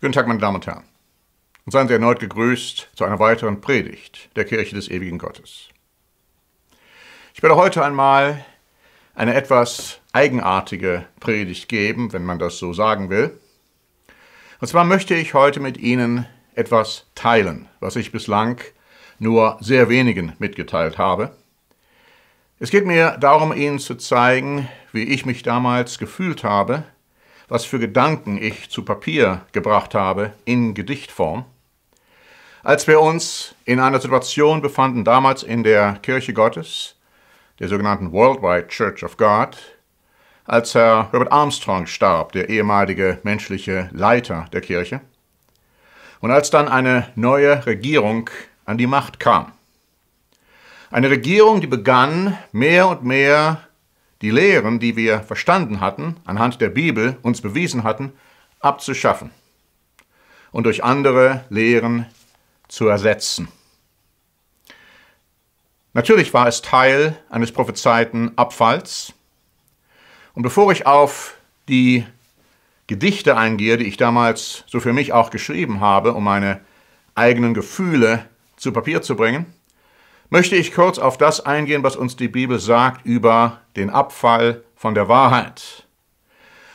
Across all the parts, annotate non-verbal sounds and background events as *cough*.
Guten Tag, meine Damen und Herren. Und seien Sie erneut gegrüßt zu einer weiteren Predigt der Kirche des ewigen Gottes. Ich werde heute einmal eine etwas eigenartige Predigt geben, wenn man das so sagen will. Und zwar möchte ich heute mit Ihnen etwas teilen, was ich bislang nur sehr wenigen mitgeteilt habe. Es geht mir darum, Ihnen zu zeigen, wie ich mich damals gefühlt habe, was für Gedanken ich zu Papier gebracht habe in Gedichtform. Als wir uns in einer Situation befanden, damals in der Kirche Gottes, der sogenannten Worldwide Church of God, als Herr Robert Armstrong starb, der ehemalige menschliche Leiter der Kirche, und als dann eine neue Regierung an die Macht kam. Eine Regierung, die begann, mehr und mehr die Lehren, die wir verstanden hatten, anhand der Bibel uns bewiesen hatten, abzuschaffen und durch andere Lehren zu ersetzen. Natürlich war es Teil eines prophezeiten Abfalls. Und bevor ich auf die Gedichte eingehe, die ich damals so für mich auch geschrieben habe, um meine eigenen Gefühle zu Papier zu bringen, möchte ich kurz auf das eingehen, was uns die Bibel sagt über den Abfall von der Wahrheit.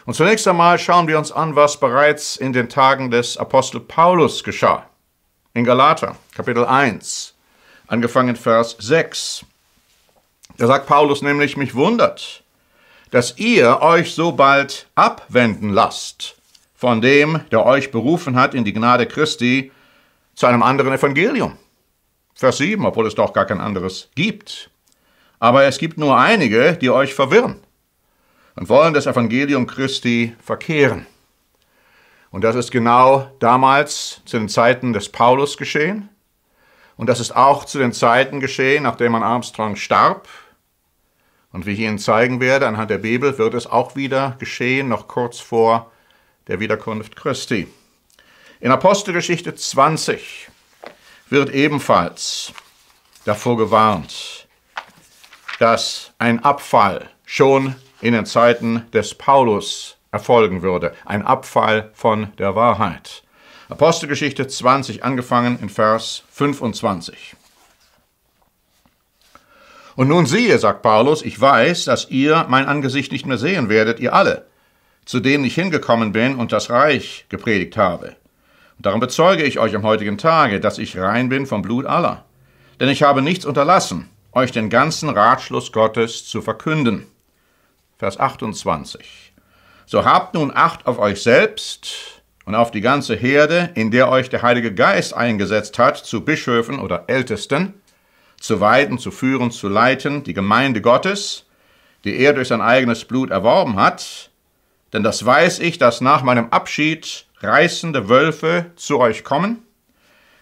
Und zunächst einmal schauen wir uns an, was bereits in den Tagen des Apostel Paulus geschah. In Galater, Kapitel 1, angefangen Vers 6. Da sagt Paulus nämlich, mich wundert, dass ihr euch so bald abwenden lasst von dem, der euch berufen hat in die Gnade Christi, zu einem anderen Evangelium Vers 7, obwohl es doch gar kein anderes gibt. Aber es gibt nur einige, die euch verwirren und wollen das Evangelium Christi verkehren. Und das ist genau damals zu den Zeiten des Paulus geschehen. Und das ist auch zu den Zeiten geschehen, nachdem man Armstrong starb. Und wie ich Ihnen zeigen werde, anhand der Bibel wird es auch wieder geschehen, noch kurz vor der Wiederkunft Christi. In Apostelgeschichte 20 wird ebenfalls davor gewarnt, dass ein Abfall schon in den Zeiten des Paulus erfolgen würde, ein Abfall von der Wahrheit. Apostelgeschichte 20 angefangen in Vers 25. Und nun siehe, sagt Paulus, ich weiß, dass ihr mein Angesicht nicht mehr sehen werdet, ihr alle, zu denen ich hingekommen bin und das Reich gepredigt habe. Und darum bezeuge ich euch am heutigen Tage, dass ich rein bin vom Blut aller. Denn ich habe nichts unterlassen, euch den ganzen Ratschluss Gottes zu verkünden. Vers 28. So habt nun Acht auf euch selbst und auf die ganze Herde, in der euch der Heilige Geist eingesetzt hat, zu Bischöfen oder Ältesten, zu weiden, zu führen, zu leiten, die Gemeinde Gottes, die er durch sein eigenes Blut erworben hat. Denn das weiß ich, dass nach meinem Abschied reißende Wölfe zu euch kommen,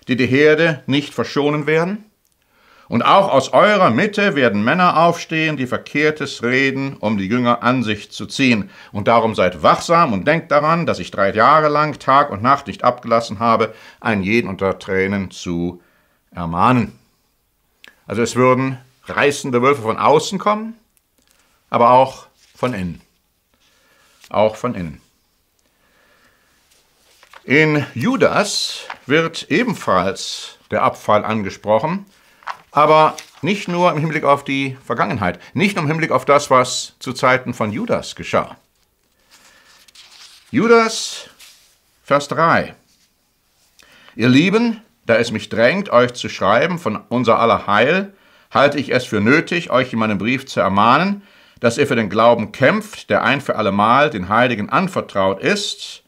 die die Herde nicht verschonen werden? Und auch aus eurer Mitte werden Männer aufstehen, die Verkehrtes reden, um die Jünger an sich zu ziehen. Und darum seid wachsam und denkt daran, dass ich drei Jahre lang Tag und Nacht nicht abgelassen habe, einen jeden unter Tränen zu ermahnen. Also es würden reißende Wölfe von außen kommen, aber auch von innen. Auch von innen. In Judas wird ebenfalls der Abfall angesprochen, aber nicht nur im Hinblick auf die Vergangenheit, nicht nur im Hinblick auf das, was zu Zeiten von Judas geschah. Judas, Vers 3. Ihr Lieben, da es mich drängt, euch zu schreiben von unser aller Heil, halte ich es für nötig, euch in meinem Brief zu ermahnen, dass ihr für den Glauben kämpft, der ein für allemal den Heiligen anvertraut ist,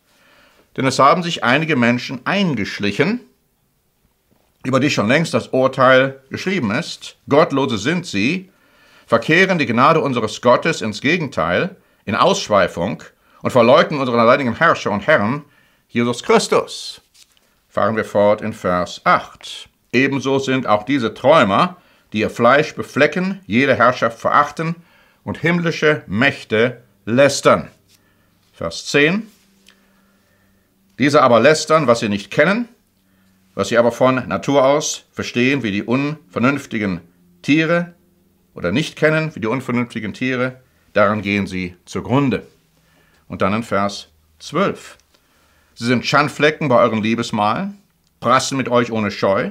denn es haben sich einige Menschen eingeschlichen, über die schon längst das Urteil geschrieben ist, Gottlose sind sie, verkehren die Gnade unseres Gottes ins Gegenteil, in Ausschweifung und verleugnen unseren alleinigen Herrscher und Herrn, Jesus Christus. Fahren wir fort in Vers 8. Ebenso sind auch diese Träumer, die ihr Fleisch beflecken, jede Herrschaft verachten und himmlische Mächte lästern. Vers 10. Diese aber lästern, was sie nicht kennen, was sie aber von Natur aus verstehen, wie die unvernünftigen Tiere oder nicht kennen, wie die unvernünftigen Tiere, daran gehen sie zugrunde. Und dann in Vers 12. Sie sind Schandflecken bei euren Liebesmalen, prassen mit euch ohne Scheu,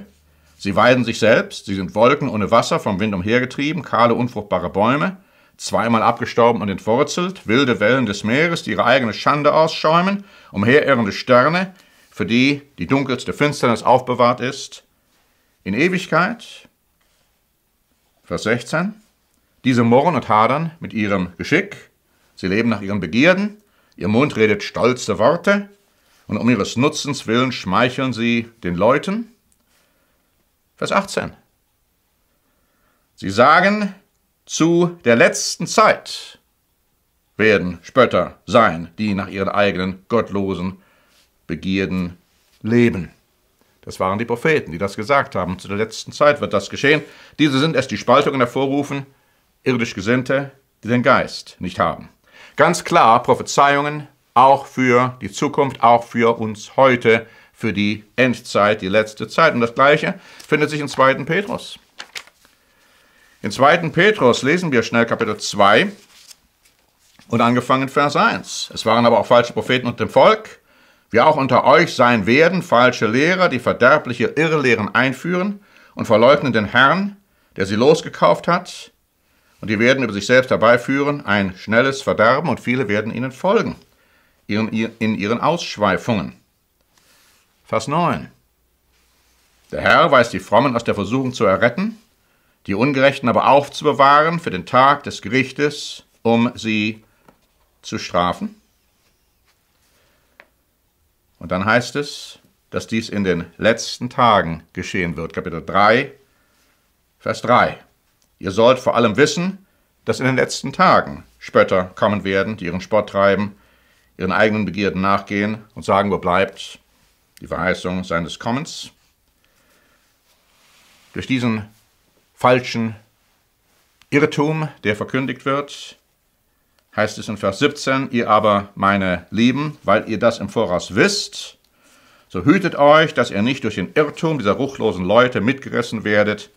sie weiden sich selbst, sie sind Wolken ohne Wasser, vom Wind umhergetrieben, kahle, unfruchtbare Bäume, zweimal abgestorben und entwurzelt, wilde Wellen des Meeres, die ihre eigene Schande ausschäumen, umherirrende Sterne, für die die dunkelste Finsternis aufbewahrt ist, in Ewigkeit. Vers 16. Diese murren und hadern mit ihrem Geschick, sie leben nach ihren Begierden, ihr Mund redet stolze Worte, und um ihres Nutzens willen schmeicheln sie den Leuten. Vers 18. Sie sagen, zu der letzten Zeit werden Spötter sein, die nach ihren eigenen gottlosen Begierden leben. Das waren die Propheten, die das gesagt haben. Zu der letzten Zeit wird das geschehen. Diese sind es, die Spaltungen hervorrufen, irdisch Gesinnte, die den Geist nicht haben. Ganz klar, Prophezeiungen auch für die Zukunft, auch für uns heute, für die Endzeit, die letzte Zeit. Und das Gleiche findet sich im 2. Petrus. In 2. Petrus lesen wir schnell Kapitel 2 und angefangen Vers 1. Es waren aber auch falsche Propheten unter dem Volk, wie auch unter euch sein werden falsche Lehrer, die verderbliche Irrlehren einführen und verleugnen den Herrn, der sie losgekauft hat, und die werden über sich selbst herbeiführen ein schnelles Verderben und viele werden ihnen folgen, in ihren Ausschweifungen. Vers 9. Der Herr weiß die Frommen aus der Versuchung zu erretten, die Ungerechten aber aufzubewahren für den Tag des Gerichtes, um sie zu strafen. Und dann heißt es, dass dies in den letzten Tagen geschehen wird. Kapitel 3, Vers 3. Ihr sollt vor allem wissen, dass in den letzten Tagen Spötter kommen werden, die ihren Spott treiben, ihren eigenen Begierden nachgehen und sagen, wo bleibt die Verheißung seines Kommens. Durch diesen falschen Irrtum, der verkündigt wird, heißt es in Vers 17, ihr aber, meine Lieben, weil ihr das im Voraus wisst, so hütet euch, dass ihr nicht durch den Irrtum dieser ruchlosen Leute mitgerissen werdet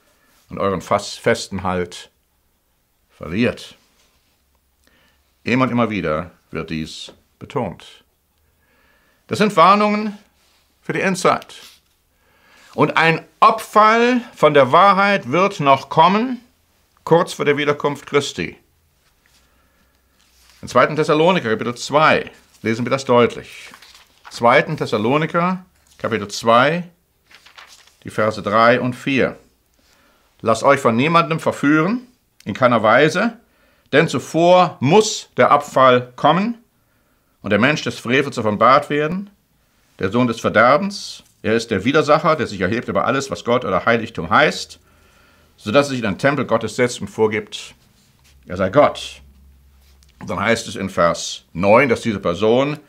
und euren festen Halt verliert. Immer und immer wieder wird dies betont. Das sind Warnungen für die Endzeit. Und ein Opfer von der Wahrheit wird noch kommen, kurz vor der Wiederkunft Christi. In 2. Thessaloniker, Kapitel 2, lesen wir das deutlich. 2. Thessaloniker, Kapitel 2, die Verse 3 und 4. Lasst euch von niemandem verführen, in keiner Weise, denn zuvor muss der Abfall kommen und der Mensch des Frevels offenbart werden, der Sohn des Verderbens, er ist der Widersacher, der sich erhebt über alles, was Gott oder Heiligtum heißt, sodass er sich in den Tempel Gottes setzt und vorgibt, er sei Gott. Und dann heißt es in Vers 9, dass diese Person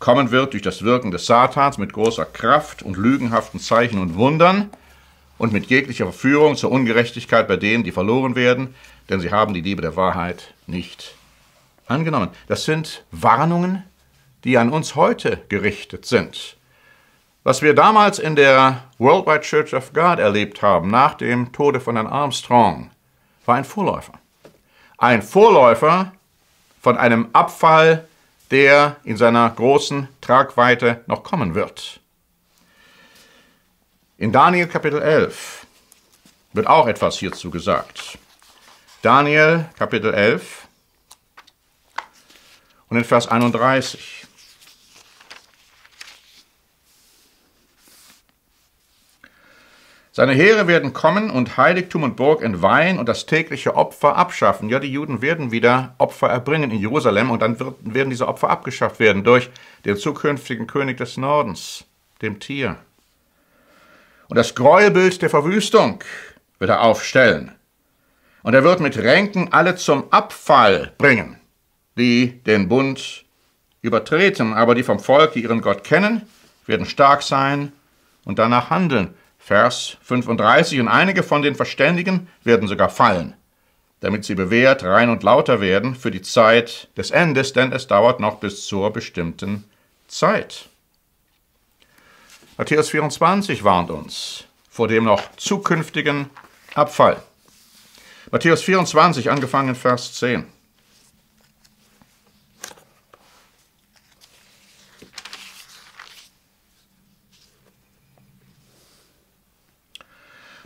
kommen wird durch das Wirken des Satans mit großer Kraft und lügenhaften Zeichen und Wundern und mit jeglicher Verführung zur Ungerechtigkeit bei denen, die verloren werden, denn sie haben die Liebe der Wahrheit nicht angenommen. Das sind Warnungen, die an uns heute gerichtet sind. Was wir damals in der Worldwide Church of God erlebt haben, nach dem Tode von Herrn Armstrong, war ein Vorläufer. Ein Vorläufer von einem Abfall, der in seiner großen Tragweite noch kommen wird. In Daniel Kapitel 11 wird auch etwas hierzu gesagt. Daniel Kapitel 11 und in Vers 31. Seine Heere werden kommen und Heiligtum und Burg entweihen und das tägliche Opfer abschaffen. Ja, die Juden werden wieder Opfer erbringen in Jerusalem und dann wird, werden diese Opfer abgeschafft werden durch den zukünftigen König des Nordens, dem Tier. Und das Gräuelbild der Verwüstung wird er aufstellen. Und er wird mit Ränken alle zum Abfall bringen, die den Bund übertreten, aber die vom Volk, die ihren Gott kennen, werden stark sein und danach handeln. Vers 35, und einige von den Verständigen werden sogar fallen, damit sie bewährt, rein und lauter werden für die Zeit des Endes, denn es dauert noch bis zur bestimmten Zeit. Matthäus 24 warnt uns vor dem noch zukünftigen Abfall. Matthäus 24, angefangen in Vers 10.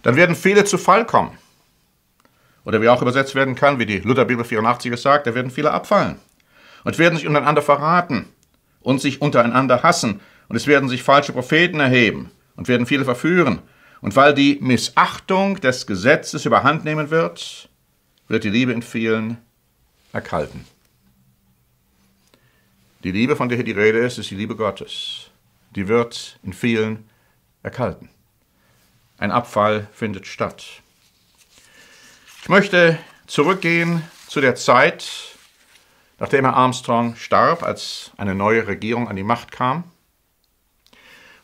dann werden viele zu Fall kommen. Oder wie auch übersetzt werden kann, wie die Lutherbibel 84 es sagt, da werden viele abfallen und werden sich untereinander verraten und sich untereinander hassen und es werden sich falsche Propheten erheben und werden viele verführen. Und weil die Missachtung des Gesetzes überhand nehmen wird, wird die Liebe in vielen erkalten. Die Liebe, von der hier die Rede ist, ist die Liebe Gottes. Die wird in vielen erkalten. Ein Abfall findet statt. Ich möchte zurückgehen zu der Zeit, nachdem Herr Armstrong starb, als eine neue Regierung an die Macht kam.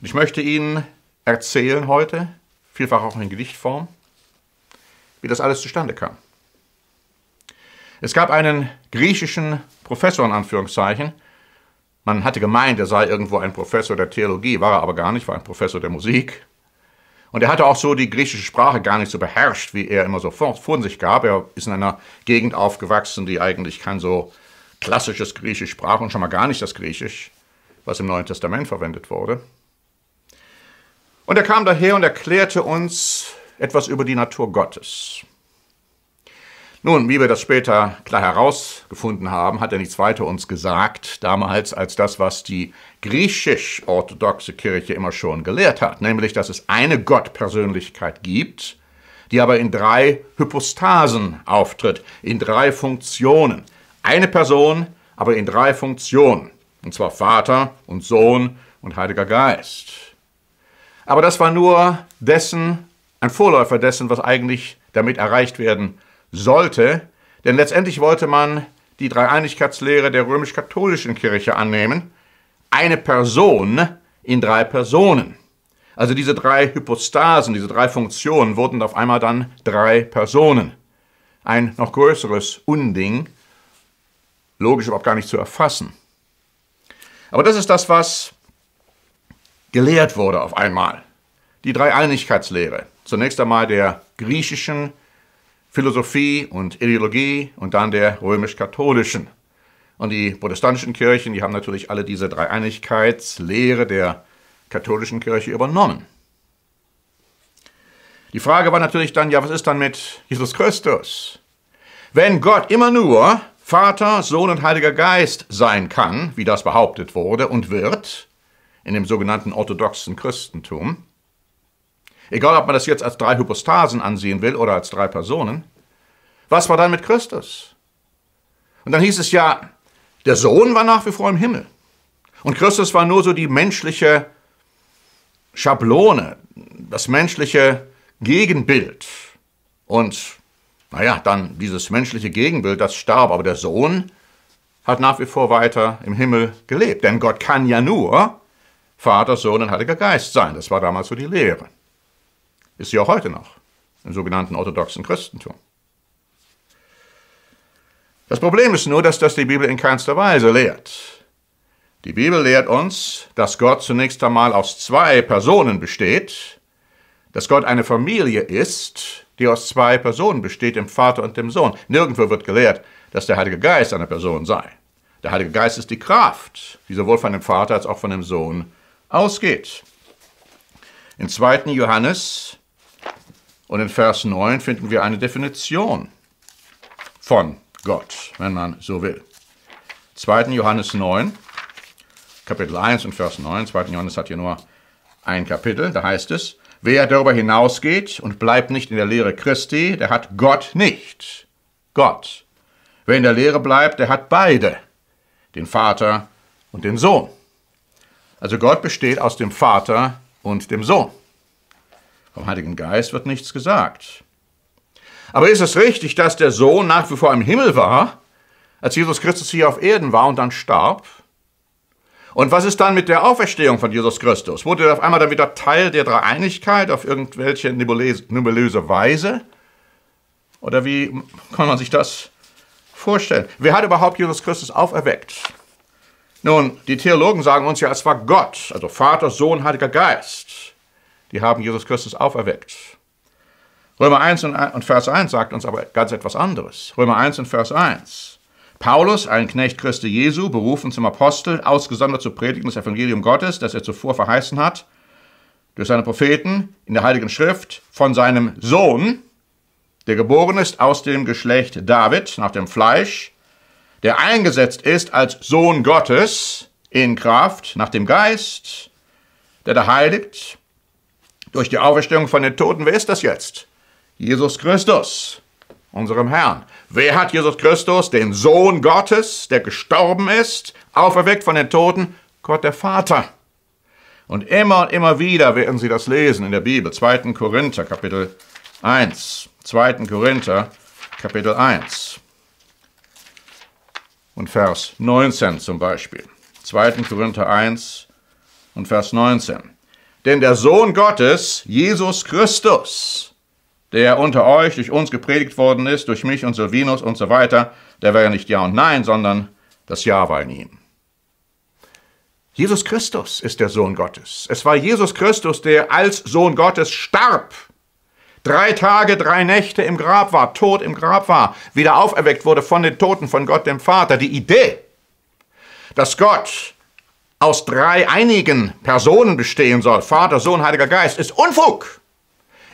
Und ich möchte Ihnen erzählen heute, vielfach auch in Gedichtform, wie das alles zustande kam. Es gab einen griechischen Professor in Anführungszeichen. Man hatte gemeint, er sei irgendwo ein Professor der Theologie, war er aber gar nicht, war ein Professor der Musik. Und er hatte auch so die griechische Sprache gar nicht so beherrscht, wie er immer so vor, von sich gab. Er ist in einer Gegend aufgewachsen, die eigentlich kein so klassisches Griechisch sprach und schon mal gar nicht das Griechisch, was im Neuen Testament verwendet wurde. Und er kam daher und erklärte uns etwas über die Natur Gottes. Nun, wie wir das später klar herausgefunden haben, hat er nichts weiter uns gesagt, damals als das, was die griechisch-orthodoxe Kirche immer schon gelehrt hat, nämlich, dass es eine Gottpersönlichkeit gibt, die aber in drei Hypostasen auftritt, in drei Funktionen. Eine Person, aber in drei Funktionen, und zwar Vater und Sohn und Heiliger Geist. Aber das war nur dessen, ein Vorläufer dessen, was eigentlich damit erreicht werden sollte, denn letztendlich wollte man die Dreieinigkeitslehre der römisch-katholischen Kirche annehmen, eine Person in drei Personen. Also diese drei Hypostasen, diese drei Funktionen wurden auf einmal dann drei Personen. Ein noch größeres Unding, logisch überhaupt gar nicht zu erfassen. Aber das ist das, was gelehrt wurde auf einmal. Die Dreieinigkeitslehre. Zunächst einmal der griechischen Philosophie und Ideologie und dann der römisch-katholischen. Und die protestantischen Kirchen, die haben natürlich alle diese Dreieinigkeitslehre der katholischen Kirche übernommen. Die Frage war natürlich dann, ja, was ist dann mit Jesus Christus? Wenn Gott immer nur Vater, Sohn und Heiliger Geist sein kann, wie das behauptet wurde und wird, in dem sogenannten orthodoxen Christentum, Egal, ob man das jetzt als drei Hypostasen ansehen will oder als drei Personen. Was war dann mit Christus? Und dann hieß es ja, der Sohn war nach wie vor im Himmel. Und Christus war nur so die menschliche Schablone, das menschliche Gegenbild. Und naja, dann dieses menschliche Gegenbild, das starb, aber der Sohn hat nach wie vor weiter im Himmel gelebt. Denn Gott kann ja nur Vater, Sohn und Heiliger Geist sein. Das war damals so die Lehre. Ist sie auch heute noch, im sogenannten orthodoxen Christentum. Das Problem ist nur, dass das die Bibel in keinster Weise lehrt. Die Bibel lehrt uns, dass Gott zunächst einmal aus zwei Personen besteht, dass Gott eine Familie ist, die aus zwei Personen besteht, dem Vater und dem Sohn. Nirgendwo wird gelehrt, dass der Heilige Geist eine Person sei. Der Heilige Geist ist die Kraft, die sowohl von dem Vater als auch von dem Sohn ausgeht. In 2. Johannes und in Vers 9 finden wir eine Definition von Gott, wenn man so will. 2. Johannes 9, Kapitel 1 und Vers 9. 2. Johannes hat hier nur ein Kapitel, da heißt es, wer darüber hinausgeht und bleibt nicht in der Lehre Christi, der hat Gott nicht. Gott. Wer in der Lehre bleibt, der hat beide, den Vater und den Sohn. Also Gott besteht aus dem Vater und dem Sohn. Vom Heiligen Geist wird nichts gesagt. Aber ist es richtig, dass der Sohn nach wie vor im Himmel war, als Jesus Christus hier auf Erden war und dann starb? Und was ist dann mit der Auferstehung von Jesus Christus? Wurde er auf einmal dann wieder Teil der Dreieinigkeit auf irgendwelche nebulöse Weise? Oder wie kann man sich das vorstellen? Wer hat überhaupt Jesus Christus auferweckt? Nun, die Theologen sagen uns ja, es war Gott, also Vater, Sohn, Heiliger Geist die haben Jesus Christus auferweckt. Römer 1 und Vers 1 sagt uns aber ganz etwas anderes. Römer 1 und Vers 1. Paulus, ein Knecht Christi Jesu, berufen zum Apostel, ausgesondert zu predigen des Evangelium Gottes, das er zuvor verheißen hat, durch seine Propheten in der Heiligen Schrift, von seinem Sohn, der geboren ist aus dem Geschlecht David, nach dem Fleisch, der eingesetzt ist als Sohn Gottes in Kraft, nach dem Geist, der da heiligt, durch die Auferstehung von den Toten, wer ist das jetzt? Jesus Christus, unserem Herrn. Wer hat Jesus Christus, den Sohn Gottes, der gestorben ist, auferweckt von den Toten? Gott der Vater. Und immer und immer wieder werden Sie das lesen in der Bibel, 2. Korinther, Kapitel 1. 2. Korinther, Kapitel 1. Und Vers 19 zum Beispiel. 2. Korinther 1 und Vers 19. Denn der Sohn Gottes, Jesus Christus, der unter euch durch uns gepredigt worden ist, durch mich und Silvinus und so weiter, der wäre nicht Ja und Nein, sondern das Ja war in ihm. Jesus Christus ist der Sohn Gottes. Es war Jesus Christus, der als Sohn Gottes starb. Drei Tage, drei Nächte im Grab war, tot im Grab war, wieder auferweckt wurde von den Toten, von Gott dem Vater. Die Idee, dass Gott aus drei einigen Personen bestehen soll, Vater, Sohn, Heiliger Geist, ist Unfug.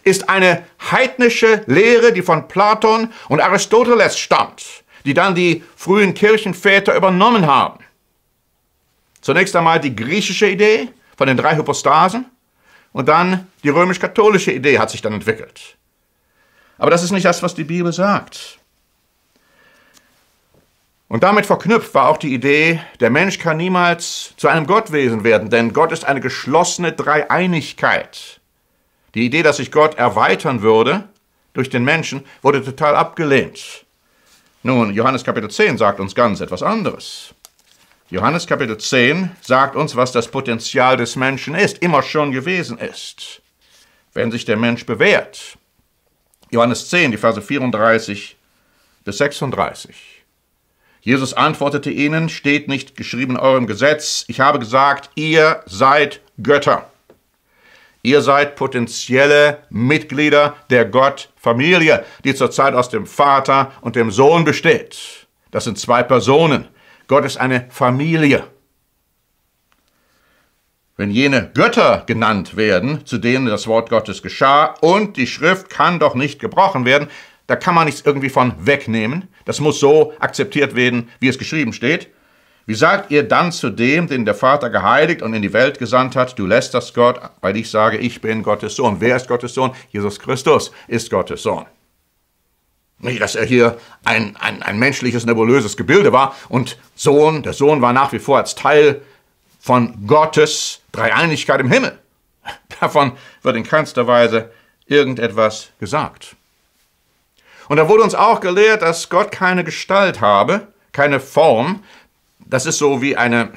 Ist eine heidnische Lehre, die von Platon und Aristoteles stammt, die dann die frühen Kirchenväter übernommen haben. Zunächst einmal die griechische Idee von den drei Hypostasen und dann die römisch-katholische Idee hat sich dann entwickelt. Aber das ist nicht das, was die Bibel sagt. Und damit verknüpft war auch die Idee, der Mensch kann niemals zu einem Gottwesen werden, denn Gott ist eine geschlossene Dreieinigkeit. Die Idee, dass sich Gott erweitern würde durch den Menschen, wurde total abgelehnt. Nun, Johannes Kapitel 10 sagt uns ganz etwas anderes. Johannes Kapitel 10 sagt uns, was das Potenzial des Menschen ist, immer schon gewesen ist, wenn sich der Mensch bewährt. Johannes 10, die Verse 34 bis 36. Jesus antwortete ihnen, steht nicht geschrieben in eurem Gesetz, ich habe gesagt, ihr seid Götter. Ihr seid potenzielle Mitglieder der Gottfamilie, die zurzeit aus dem Vater und dem Sohn besteht. Das sind zwei Personen. Gott ist eine Familie. Wenn jene Götter genannt werden, zu denen das Wort Gottes geschah, und die Schrift kann doch nicht gebrochen werden, da kann man nichts irgendwie von wegnehmen. Das muss so akzeptiert werden, wie es geschrieben steht. Wie sagt ihr dann zu dem, den der Vater geheiligt und in die Welt gesandt hat, du lässt das Gott, weil ich sage, ich bin Gottes Sohn. Wer ist Gottes Sohn? Jesus Christus ist Gottes Sohn. Nicht, dass er hier ein, ein, ein menschliches, nebulöses Gebilde war und Sohn, der Sohn war nach wie vor als Teil von Gottes Dreieinigkeit im Himmel. *laughs* Davon wird in keinster Weise irgendetwas gesagt. Und da wurde uns auch gelehrt, dass Gott keine Gestalt habe, keine Form. Das ist so wie eine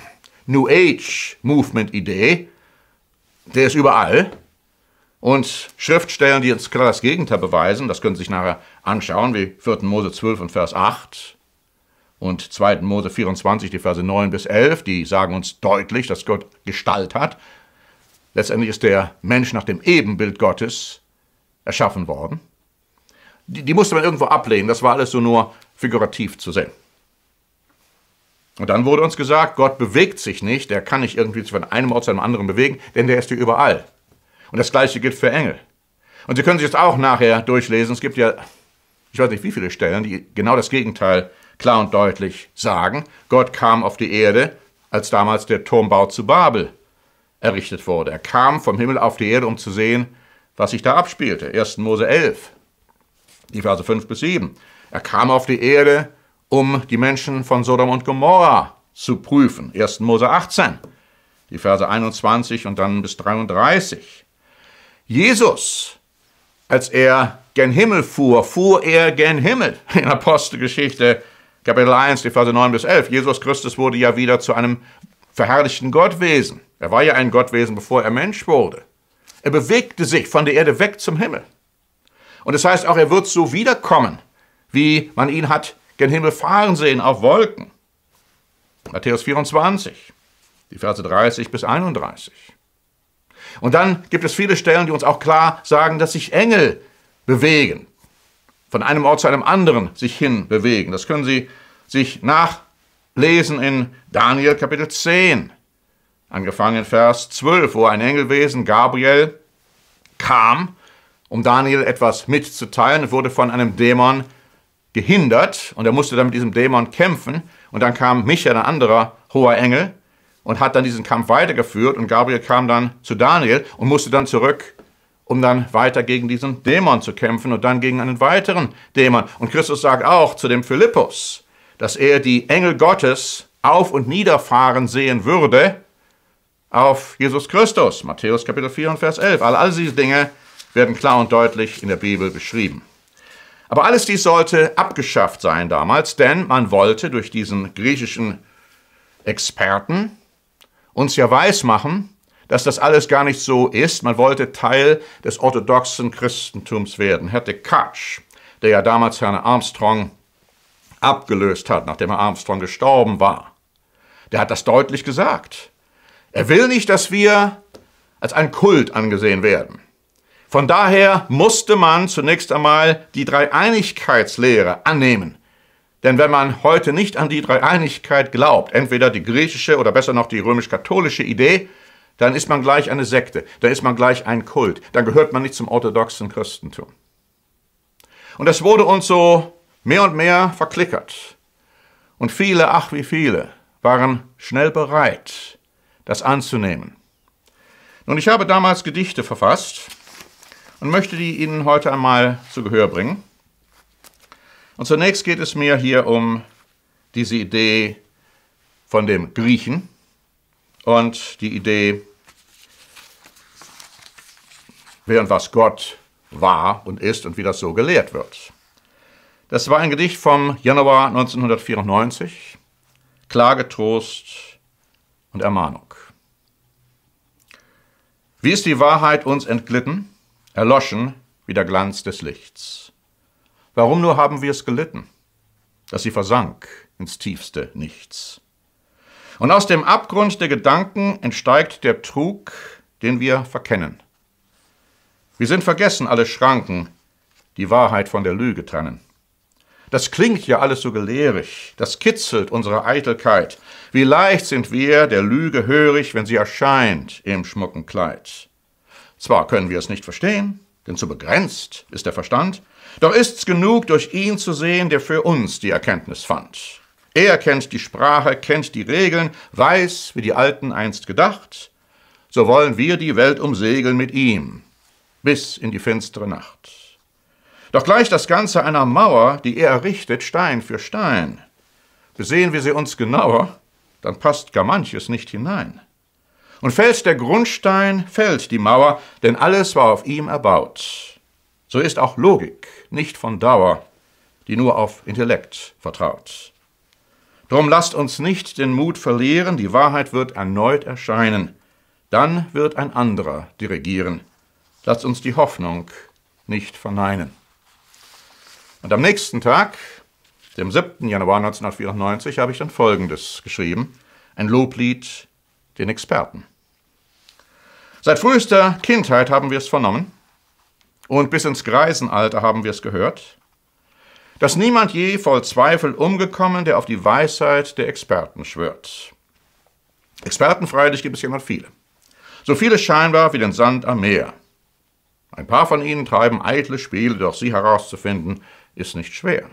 New Age Movement Idee. Der ist überall. Und Schriftstellen, die uns klar das Gegenteil beweisen, das können Sie sich nachher anschauen, wie 4. Mose 12 und Vers 8 und 2. Mose 24, die Verse 9 bis 11, die sagen uns deutlich, dass Gott Gestalt hat. Letztendlich ist der Mensch nach dem Ebenbild Gottes erschaffen worden die, die musste man irgendwo ablehnen. Das war alles so nur figurativ zu sehen. Und dann wurde uns gesagt, Gott bewegt sich nicht, der kann nicht irgendwie von einem Ort zu einem anderen bewegen, denn der ist hier überall. Und das gleiche gilt für Engel. Und Sie können sich jetzt auch nachher durchlesen. Es gibt ja, ich weiß nicht wie viele Stellen, die genau das Gegenteil klar und deutlich sagen. Gott kam auf die Erde, als damals der Turmbau zu Babel errichtet wurde. Er kam vom Himmel auf die Erde, um zu sehen, was sich da abspielte. 1. Mose 11 die Verse 5 bis 7. Er kam auf die Erde, um die Menschen von Sodom und Gomorra zu prüfen. 1. Mose 18, die Verse 21 und dann bis 33. Jesus, als er gen Himmel fuhr, fuhr er gen Himmel. *laughs* In Apostelgeschichte Kapitel 1, die Verse 9 bis 11. Jesus Christus wurde ja wieder zu einem verherrlichten Gottwesen. Er war ja ein Gottwesen, bevor er Mensch wurde. Er bewegte sich von der Erde weg zum Himmel. Und das heißt auch, er wird so wiederkommen, wie man ihn hat gen Himmel fahren sehen auf Wolken. Matthäus 24, die Verse 30 bis 31. Und dann gibt es viele Stellen, die uns auch klar sagen, dass sich Engel bewegen, von einem Ort zu einem anderen sich hin bewegen. Das können Sie sich nachlesen in Daniel Kapitel 10, angefangen in Vers 12, wo ein Engelwesen, Gabriel, kam um Daniel etwas mitzuteilen wurde von einem Dämon gehindert und er musste dann mit diesem Dämon kämpfen und dann kam Michael, ein anderer hoher Engel, und hat dann diesen Kampf weitergeführt und Gabriel kam dann zu Daniel und musste dann zurück, um dann weiter gegen diesen Dämon zu kämpfen und dann gegen einen weiteren Dämon. Und Christus sagt auch zu dem Philippus, dass er die Engel Gottes auf und niederfahren sehen würde auf Jesus Christus. Matthäus Kapitel 4 und Vers 11. All, all diese Dinge werden klar und deutlich in der Bibel beschrieben. Aber alles dies sollte abgeschafft sein damals, denn man wollte durch diesen griechischen Experten uns ja weismachen, dass das alles gar nicht so ist. Man wollte Teil des orthodoxen Christentums werden. Herr Katsch, der ja damals Herrn Armstrong abgelöst hat, nachdem Herr Armstrong gestorben war, der hat das deutlich gesagt. Er will nicht, dass wir als ein Kult angesehen werden. Von daher musste man zunächst einmal die Dreieinigkeitslehre annehmen. Denn wenn man heute nicht an die Dreieinigkeit glaubt, entweder die griechische oder besser noch die römisch-katholische Idee, dann ist man gleich eine Sekte, dann ist man gleich ein Kult, dann gehört man nicht zum orthodoxen Christentum. Und das wurde uns so mehr und mehr verklickert. Und viele, ach wie viele, waren schnell bereit, das anzunehmen. Nun, ich habe damals Gedichte verfasst, und möchte die Ihnen heute einmal zu Gehör bringen. Und zunächst geht es mir hier um diese Idee von dem Griechen und die Idee, wer und was Gott war und ist und wie das so gelehrt wird. Das war ein Gedicht vom Januar 1994, Klage, Trost und Ermahnung. Wie ist die Wahrheit uns entglitten? erloschen wie der Glanz des Lichts. Warum nur haben wir es gelitten, dass sie versank ins tiefste Nichts? Und aus dem Abgrund der Gedanken entsteigt der Trug, den wir verkennen. Wir sind vergessen alle Schranken, die Wahrheit von der Lüge trennen. Das klingt ja alles so gelehrig, das kitzelt unsere Eitelkeit. Wie leicht sind wir der Lüge hörig, wenn sie erscheint im schmucken Kleid. Zwar können wir es nicht verstehen, denn zu begrenzt ist der Verstand, doch ist's genug, durch ihn zu sehen, der für uns die Erkenntnis fand. Er kennt die Sprache, kennt die Regeln, weiß, wie die Alten einst gedacht, so wollen wir die Welt umsegeln mit ihm, bis in die finstere Nacht. Doch gleich das Ganze einer Mauer, die er errichtet, Stein für Stein. Besehen wir sie uns genauer, dann passt gar manches nicht hinein. Und fällt der Grundstein, fällt die Mauer, denn alles war auf ihm erbaut. So ist auch Logik nicht von Dauer, die nur auf Intellekt vertraut. Drum lasst uns nicht den Mut verlieren, die Wahrheit wird erneut erscheinen, dann wird ein anderer dirigieren. Lasst uns die Hoffnung nicht verneinen. Und am nächsten Tag, dem 7. Januar 1994, habe ich dann Folgendes geschrieben, ein Loblied den Experten. Seit frühester Kindheit haben wir es vernommen und bis ins Greisenalter haben wir es gehört, dass niemand je voll Zweifel umgekommen, der auf die Weisheit der Experten schwört. Experten freilich gibt es jemand viele. So viele scheinbar wie den Sand am Meer. Ein paar von ihnen treiben eitle Spiele, doch sie herauszufinden ist nicht schwer.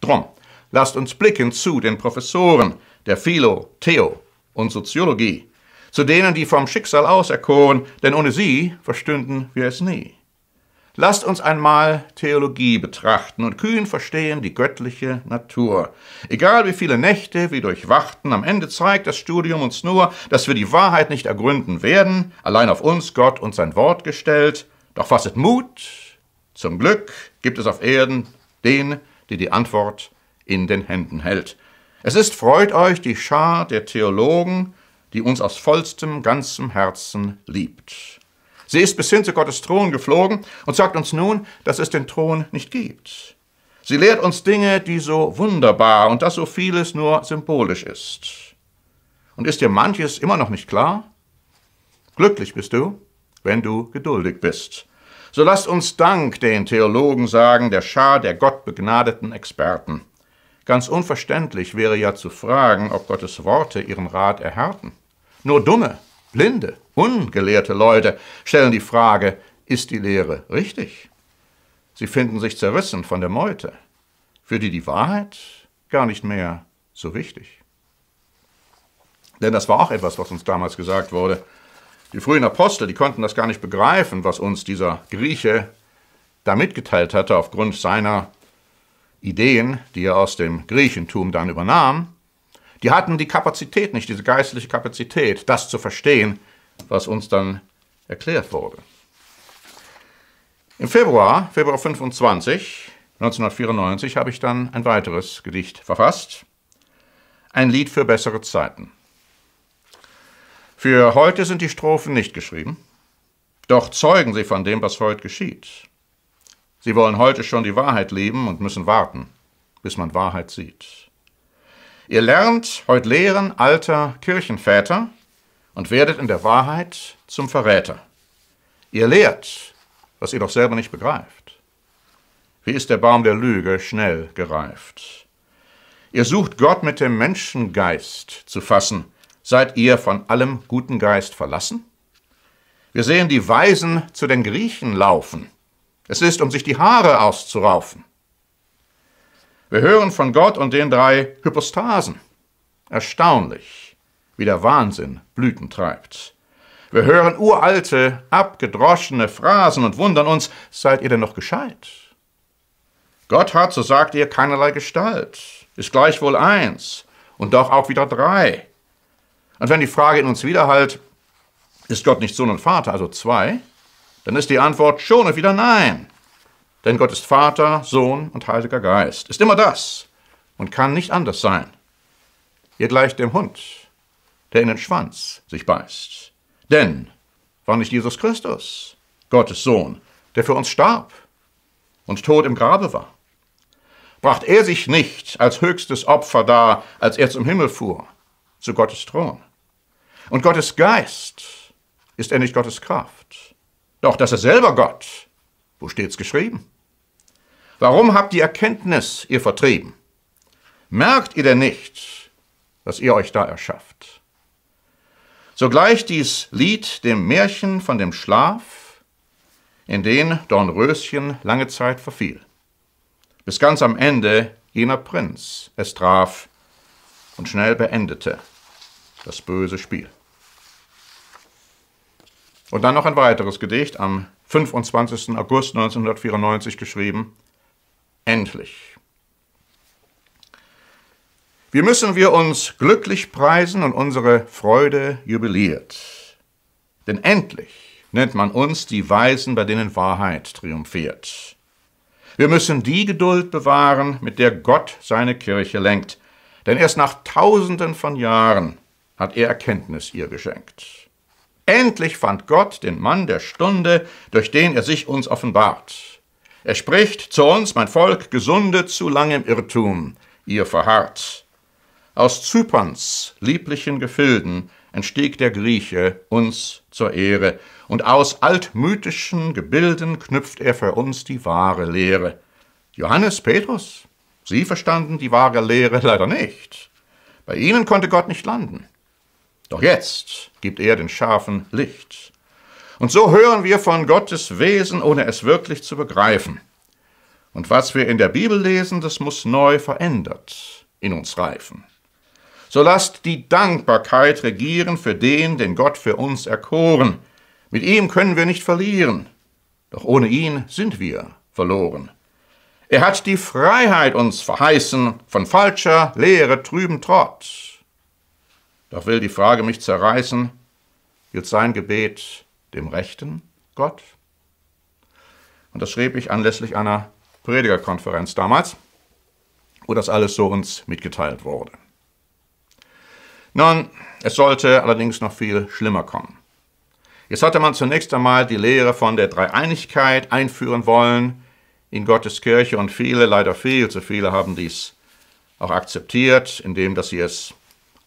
Drum, lasst uns blicken zu den Professoren der Philo, Theo und Soziologie, zu denen, die vom Schicksal auserkoren, denn ohne sie verstünden wir es nie. Lasst uns einmal Theologie betrachten und kühn verstehen die göttliche Natur. Egal wie viele Nächte wir durchwachten, am Ende zeigt das Studium uns nur, dass wir die Wahrheit nicht ergründen werden, allein auf uns Gott und sein Wort gestellt. Doch fasset Mut, zum Glück gibt es auf Erden den, der die Antwort in den Händen hält. Es ist, freut euch, die Schar der Theologen, die uns aus vollstem, ganzem Herzen liebt. Sie ist bis hin zu Gottes Thron geflogen und sagt uns nun, dass es den Thron nicht gibt. Sie lehrt uns Dinge, die so wunderbar und dass so vieles nur symbolisch ist. Und ist dir manches immer noch nicht klar? Glücklich bist du, wenn du geduldig bist. So lasst uns Dank den Theologen sagen, der Schar der gottbegnadeten Experten. Ganz unverständlich wäre ja zu fragen, ob Gottes Worte ihren Rat erhärten. Nur dumme, blinde, ungelehrte Leute stellen die Frage, ist die Lehre richtig? Sie finden sich zerrissen von der Meute, für die die Wahrheit gar nicht mehr so wichtig. Denn das war auch etwas, was uns damals gesagt wurde. Die frühen Apostel, die konnten das gar nicht begreifen, was uns dieser Grieche da mitgeteilt hatte aufgrund seiner Ideen, die er aus dem Griechentum dann übernahm. Die hatten die Kapazität nicht, diese geistliche Kapazität, das zu verstehen, was uns dann erklärt wurde. Im Februar, Februar 25, 1994, habe ich dann ein weiteres Gedicht verfasst. Ein Lied für bessere Zeiten. Für heute sind die Strophen nicht geschrieben, doch zeugen sie von dem, was heute geschieht. Sie wollen heute schon die Wahrheit leben und müssen warten, bis man Wahrheit sieht. Ihr lernt heute Lehren alter Kirchenväter und werdet in der Wahrheit zum Verräter. Ihr lehrt, was ihr doch selber nicht begreift. Wie ist der Baum der Lüge schnell gereift? Ihr sucht Gott mit dem Menschengeist zu fassen. Seid ihr von allem guten Geist verlassen? Wir sehen die Weisen zu den Griechen laufen. Es ist, um sich die Haare auszuraufen. Wir hören von Gott und den drei Hypostasen. Erstaunlich, wie der Wahnsinn Blüten treibt. Wir hören uralte, abgedroschene Phrasen und wundern uns, seid ihr denn noch gescheit? Gott hat, so sagt ihr, keinerlei Gestalt, ist gleichwohl eins und doch auch wieder drei. Und wenn die Frage in uns widerhallt, ist Gott nicht Sohn und Vater, also zwei, dann ist die Antwort schon und wieder nein. Denn Gott ist Vater, Sohn und Heiliger Geist, ist immer das und kann nicht anders sein. Ihr gleicht dem Hund, der in den Schwanz sich beißt. Denn war nicht Jesus Christus, Gottes Sohn, der für uns starb und tot im Grabe war? Bracht er sich nicht als höchstes Opfer dar, als er zum Himmel fuhr, zu Gottes Thron? Und Gottes Geist, ist er nicht Gottes Kraft? Doch, dass er selber Gott, wo steht's geschrieben? Warum habt ihr Erkenntnis, ihr Vertrieben? Merkt ihr denn nicht, dass ihr euch da erschafft? So gleicht dies Lied dem Märchen von dem Schlaf, in den Dornröschen lange Zeit verfiel, bis ganz am Ende jener Prinz es traf und schnell beendete das böse Spiel. Und dann noch ein weiteres Gedicht am 25. August 1994 geschrieben endlich. Wie müssen wir uns glücklich preisen und unsere Freude jubiliert. Denn endlich nennt man uns die Weisen, bei denen Wahrheit triumphiert. Wir müssen die Geduld bewahren, mit der Gott seine Kirche lenkt, denn erst nach tausenden von Jahren hat er Erkenntnis ihr geschenkt. Endlich fand Gott den Mann der Stunde, durch den er sich uns offenbart. Er spricht zu uns, mein Volk, gesundet zu langem Irrtum, ihr verharrt. Aus Zyperns lieblichen Gefilden entstieg der Grieche uns zur Ehre, und aus altmythischen Gebilden knüpft er für uns die wahre Lehre. Johannes, Petrus, Sie verstanden die wahre Lehre leider nicht. Bei Ihnen konnte Gott nicht landen. Doch jetzt gibt er den Schafen Licht. Und so hören wir von Gottes Wesen, ohne es wirklich zu begreifen. Und was wir in der Bibel lesen, das muss neu verändert in uns reifen. So lasst die Dankbarkeit regieren für den, den Gott für uns erkoren. Mit ihm können wir nicht verlieren, doch ohne ihn sind wir verloren. Er hat die Freiheit uns verheißen von falscher Lehre trüben Trott. Doch will die Frage mich zerreißen, wird sein Gebet dem rechten Gott? Und das schrieb ich anlässlich einer Predigerkonferenz damals, wo das alles so uns mitgeteilt wurde. Nun, es sollte allerdings noch viel schlimmer kommen. Jetzt hatte man zunächst einmal die Lehre von der Dreieinigkeit einführen wollen in Gottes Kirche und viele, leider viel zu viele, haben dies auch akzeptiert, indem dass sie es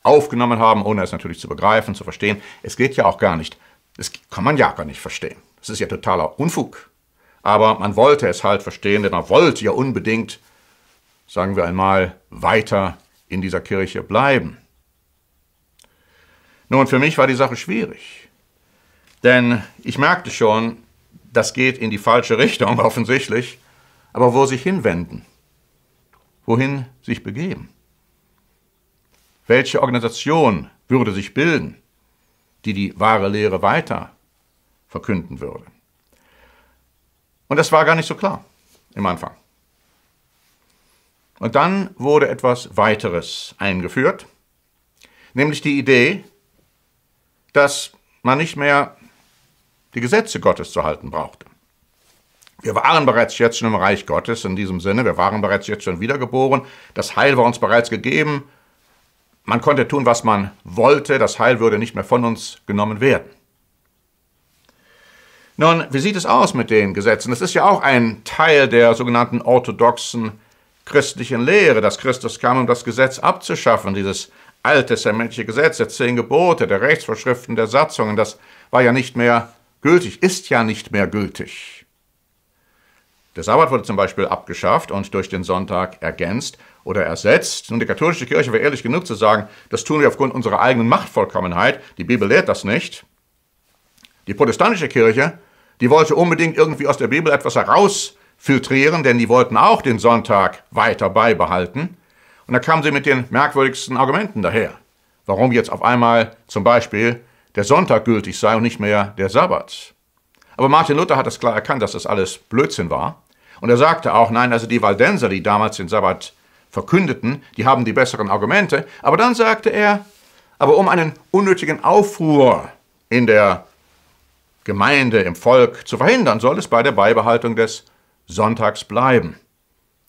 aufgenommen haben, ohne es natürlich zu begreifen, zu verstehen. Es geht ja auch gar nicht das kann man ja gar nicht verstehen. Das ist ja totaler Unfug. Aber man wollte es halt verstehen, denn er wollte ja unbedingt, sagen wir einmal, weiter in dieser Kirche bleiben. Nun, für mich war die Sache schwierig. Denn ich merkte schon, das geht in die falsche *laughs* Richtung offensichtlich. Aber wo sich hinwenden? Wohin sich begeben? Welche Organisation würde sich bilden? die die wahre Lehre weiter verkünden würde. Und das war gar nicht so klar im Anfang. Und dann wurde etwas weiteres eingeführt, nämlich die Idee, dass man nicht mehr die Gesetze Gottes zu halten brauchte. Wir waren bereits jetzt schon im Reich Gottes in diesem Sinne, wir waren bereits jetzt schon wiedergeboren, das Heil war uns bereits gegeben, man konnte tun, was man wollte, das Heil würde nicht mehr von uns genommen werden. Nun, wie sieht es aus mit den Gesetzen? Es ist ja auch ein Teil der sogenannten orthodoxen christlichen Lehre, dass Christus kam, um das Gesetz abzuschaffen, dieses alttestamentliche Gesetz der zehn Gebote, der Rechtsvorschriften, der Satzungen, das war ja nicht mehr gültig, ist ja nicht mehr gültig. Der Sabbat wurde zum Beispiel abgeschafft und durch den Sonntag ergänzt, oder ersetzt. Nun, die katholische Kirche wäre ehrlich genug zu sagen, das tun wir aufgrund unserer eigenen Machtvollkommenheit. Die Bibel lehrt das nicht. Die protestantische Kirche, die wollte unbedingt irgendwie aus der Bibel etwas herausfiltrieren, denn die wollten auch den Sonntag weiter beibehalten. Und da kamen sie mit den merkwürdigsten Argumenten daher. Warum jetzt auf einmal zum Beispiel der Sonntag gültig sei und nicht mehr der Sabbat. Aber Martin Luther hat das klar erkannt, dass das alles Blödsinn war. Und er sagte auch, nein, also die Waldenser, die damals den Sabbat verkündeten, die haben die besseren Argumente, aber dann sagte er, aber um einen unnötigen Aufruhr in der Gemeinde, im Volk zu verhindern, soll es bei der Beibehaltung des Sonntags bleiben.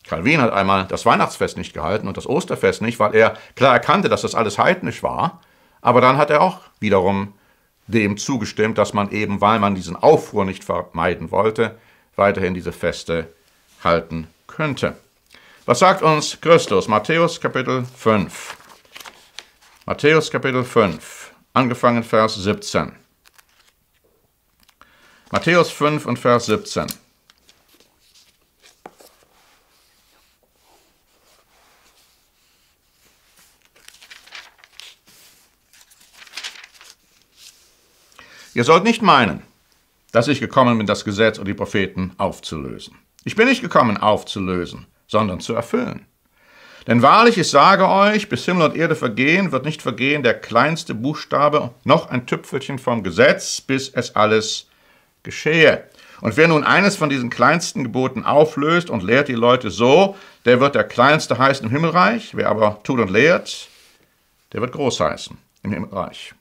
Calvin hat einmal das Weihnachtsfest nicht gehalten und das Osterfest nicht, weil er klar erkannte, dass das alles heidnisch war, aber dann hat er auch wiederum dem zugestimmt, dass man eben, weil man diesen Aufruhr nicht vermeiden wollte, weiterhin diese Feste halten könnte. Was sagt uns Christus? Matthäus Kapitel 5. Matthäus Kapitel 5, angefangen Vers 17. Matthäus 5 und Vers 17. Ihr sollt nicht meinen, dass ich gekommen bin, das Gesetz und die Propheten aufzulösen. Ich bin nicht gekommen, aufzulösen, sondern zu erfüllen. Denn wahrlich, ich sage euch, bis Himmel und Erde vergehen, wird nicht vergehen der kleinste Buchstabe, noch ein Tüpfelchen vom Gesetz, bis es alles geschehe. Und wer nun eines von diesen kleinsten Geboten auflöst und lehrt die Leute so, der wird der Kleinste heißen im Himmelreich. Wer aber tut und lehrt, der wird groß heißen im Himmelreich.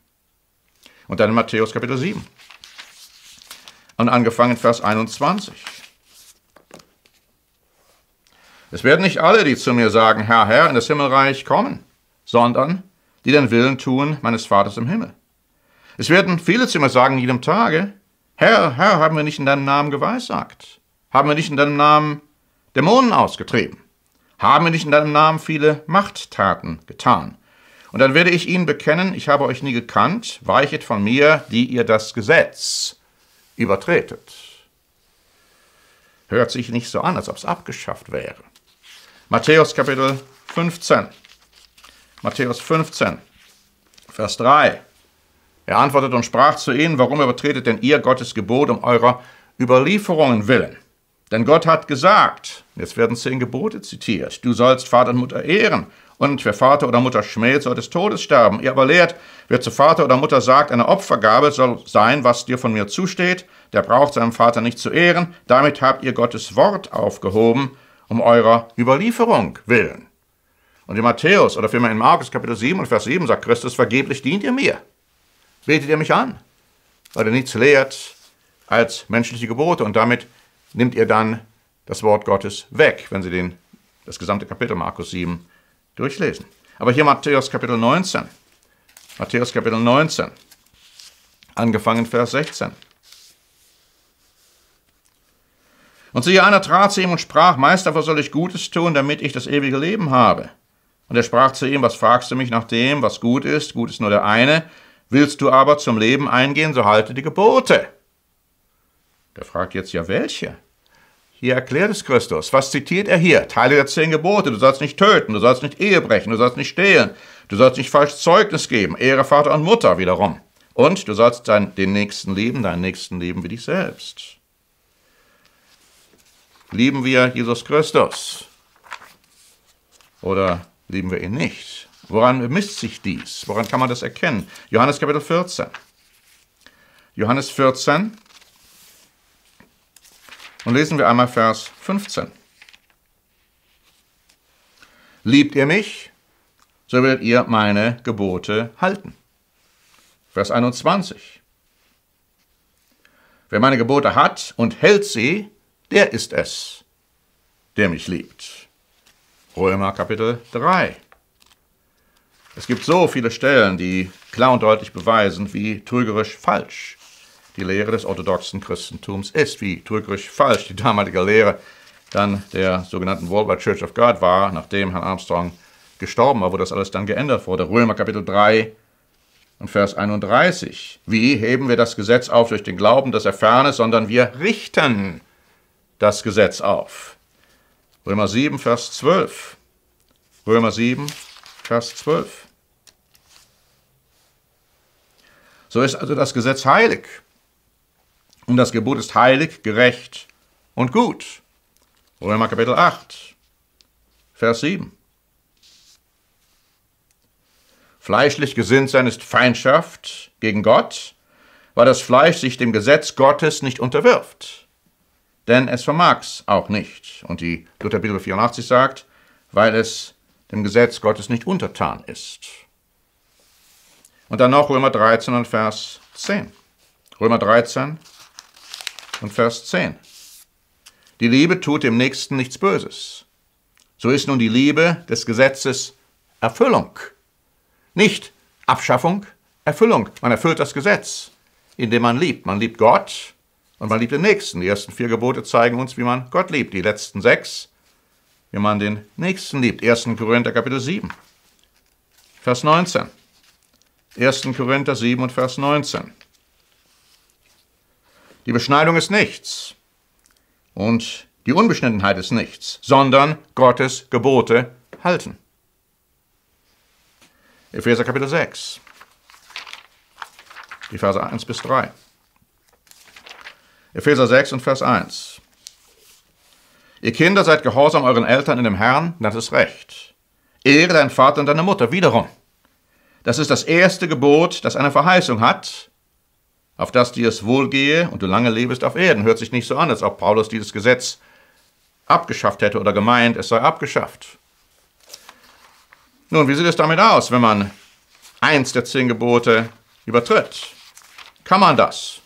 Und dann in Matthäus Kapitel 7. Und angefangen Vers 21. Es werden nicht alle, die zu mir sagen, Herr, Herr, in das Himmelreich kommen, sondern die den Willen tun meines Vaters im Himmel. Es werden viele zu mir sagen, jedem Tage, Herr, Herr, haben wir nicht in deinem Namen geweissagt? Haben wir nicht in deinem Namen Dämonen ausgetrieben? Haben wir nicht in deinem Namen viele Machttaten getan? Und dann werde ich ihnen bekennen, ich habe euch nie gekannt, weichet von mir, die ihr das Gesetz übertretet. Hört sich nicht so an, als ob es abgeschafft wäre. Matthäus Kapitel 15. Matthäus 15, Vers 3. Er antwortet und sprach zu ihnen, warum übertretet denn ihr Gottes Gebot um eurer Überlieferungen willen? Denn Gott hat gesagt, jetzt werden zehn Gebote zitiert, du sollst Vater und Mutter ehren, und wer Vater oder Mutter schmäht, soll des Todes sterben. Ihr aber lehrt, wer zu Vater oder Mutter sagt, eine Opfergabe soll sein, was dir von mir zusteht, der braucht seinem Vater nicht zu ehren, damit habt ihr Gottes Wort aufgehoben, um eurer Überlieferung willen. Und in Matthäus oder vielmehr in Markus Kapitel 7 und Vers 7 sagt Christus, vergeblich dient ihr mir. Betet ihr mich an, weil ihr nichts lehrt als menschliche Gebote und damit nimmt ihr dann das Wort Gottes weg, wenn Sie den, das gesamte Kapitel Markus 7 durchlesen. Aber hier Matthäus Kapitel 19. Matthäus Kapitel 19, angefangen Vers 16. Und siehe, einer trat zu ihm und sprach, Meister, was soll ich Gutes tun, damit ich das ewige Leben habe? Und er sprach zu ihm, was fragst du mich nach dem, was gut ist? Gut ist nur der eine. Willst du aber zum Leben eingehen, so halte die Gebote. Der fragt jetzt ja welche? Hier erklärt es Christus. Was zitiert er hier? Teile der zehn Gebote. Du sollst nicht töten, du sollst nicht Ehe brechen, du sollst nicht stehlen, du sollst nicht falsch Zeugnis geben. Ehre Vater und Mutter wiederum. Und du sollst dein, den Nächsten lieben, deinen Nächsten lieben wie dich selbst. Lieben wir Jesus Christus oder lieben wir ihn nicht? Woran misst sich dies? Woran kann man das erkennen? Johannes Kapitel 14. Johannes 14 und lesen wir einmal Vers 15. Liebt ihr mich, so werdet ihr meine Gebote halten. Vers 21. Wer meine Gebote hat und hält sie, der ist es, der mich liebt. Römer Kapitel 3. Es gibt so viele Stellen, die klar und deutlich beweisen, wie trügerisch falsch die Lehre des orthodoxen Christentums ist, wie trügerisch falsch die damalige Lehre dann der sogenannten Worldwide Church of God war, nachdem Herr Armstrong gestorben war, wo das alles dann geändert wurde. Römer Kapitel 3 und Vers 31. Wie heben wir das Gesetz auf durch den Glauben, dass er fern ist, sondern wir richten das Gesetz auf. Römer 7, Vers 12. Römer 7, Vers 12. So ist also das Gesetz heilig. Und das Gebot ist heilig, gerecht und gut. Römer Kapitel 8, Vers 7. Fleischlich gesinnt sein ist Feindschaft gegen Gott, weil das Fleisch sich dem Gesetz Gottes nicht unterwirft denn es vermag's auch nicht. Und die Lutherbibel 84 sagt, weil es dem Gesetz Gottes nicht untertan ist. Und dann noch Römer 13 und Vers 10. Römer 13 und Vers 10. Die Liebe tut dem Nächsten nichts Böses. So ist nun die Liebe des Gesetzes Erfüllung. Nicht Abschaffung, Erfüllung. Man erfüllt das Gesetz, indem man liebt. Man liebt Gott und man liebt den Nächsten. Die ersten vier Gebote zeigen uns, wie man Gott liebt. Die letzten sechs, wie man den Nächsten liebt. 1. Korinther Kapitel 7, Vers 19. 1. Korinther 7 und Vers 19. Die Beschneidung ist nichts und die Unbeschnittenheit ist nichts, sondern Gottes Gebote halten. Epheser Kapitel 6, die Verse 1 bis 3. Epheser 6 und Vers 1. Ihr Kinder seid gehorsam euren Eltern in dem Herrn, das ist Recht. Ehre deinen Vater und deine Mutter, wiederum. Das ist das erste Gebot, das eine Verheißung hat, auf das dir es wohlgehe und du lange lebst auf Erden. Hört sich nicht so an, als ob Paulus dieses Gesetz abgeschafft hätte oder gemeint, es sei abgeschafft. Nun, wie sieht es damit aus, wenn man eins der zehn Gebote übertritt? Kann man das?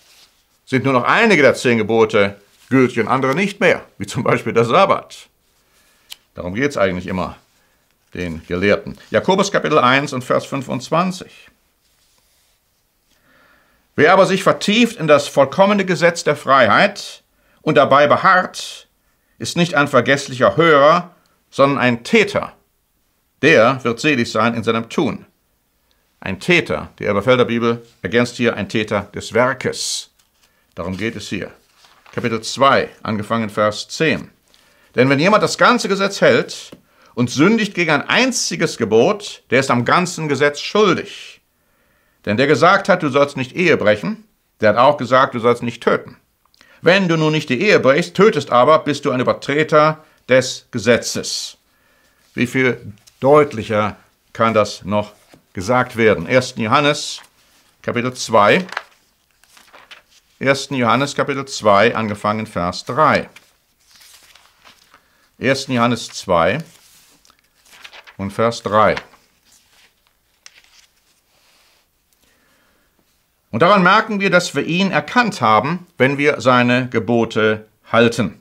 sind nur noch einige der zehn Gebote gültig und andere nicht mehr, wie zum Beispiel der Sabbat. Darum geht es eigentlich immer den Gelehrten. Jakobus Kapitel 1 und Vers 25. Wer aber sich vertieft in das vollkommene Gesetz der Freiheit und dabei beharrt, ist nicht ein vergesslicher Hörer, sondern ein Täter. Der wird selig sein in seinem Tun. Ein Täter, die Elberfelder Bibel ergänzt hier ein Täter des Werkes. Darum geht es hier. Kapitel 2, angefangen Vers 10. Denn wenn jemand das ganze Gesetz hält und sündigt gegen ein einziges Gebot, der ist am ganzen Gesetz schuldig. Denn der gesagt hat, du sollst nicht Ehe brechen, der hat auch gesagt, du sollst nicht töten. Wenn du nun nicht die Ehe brichst, tötest aber, bist du ein Übertreter des Gesetzes. Wie viel deutlicher kann das noch gesagt werden? 1. Johannes, Kapitel 2, 1. Johannes Kapitel 2, angefangen Vers 3. 1. Johannes 2 und Vers 3. Und daran merken wir, dass wir ihn erkannt haben, wenn wir seine Gebote halten.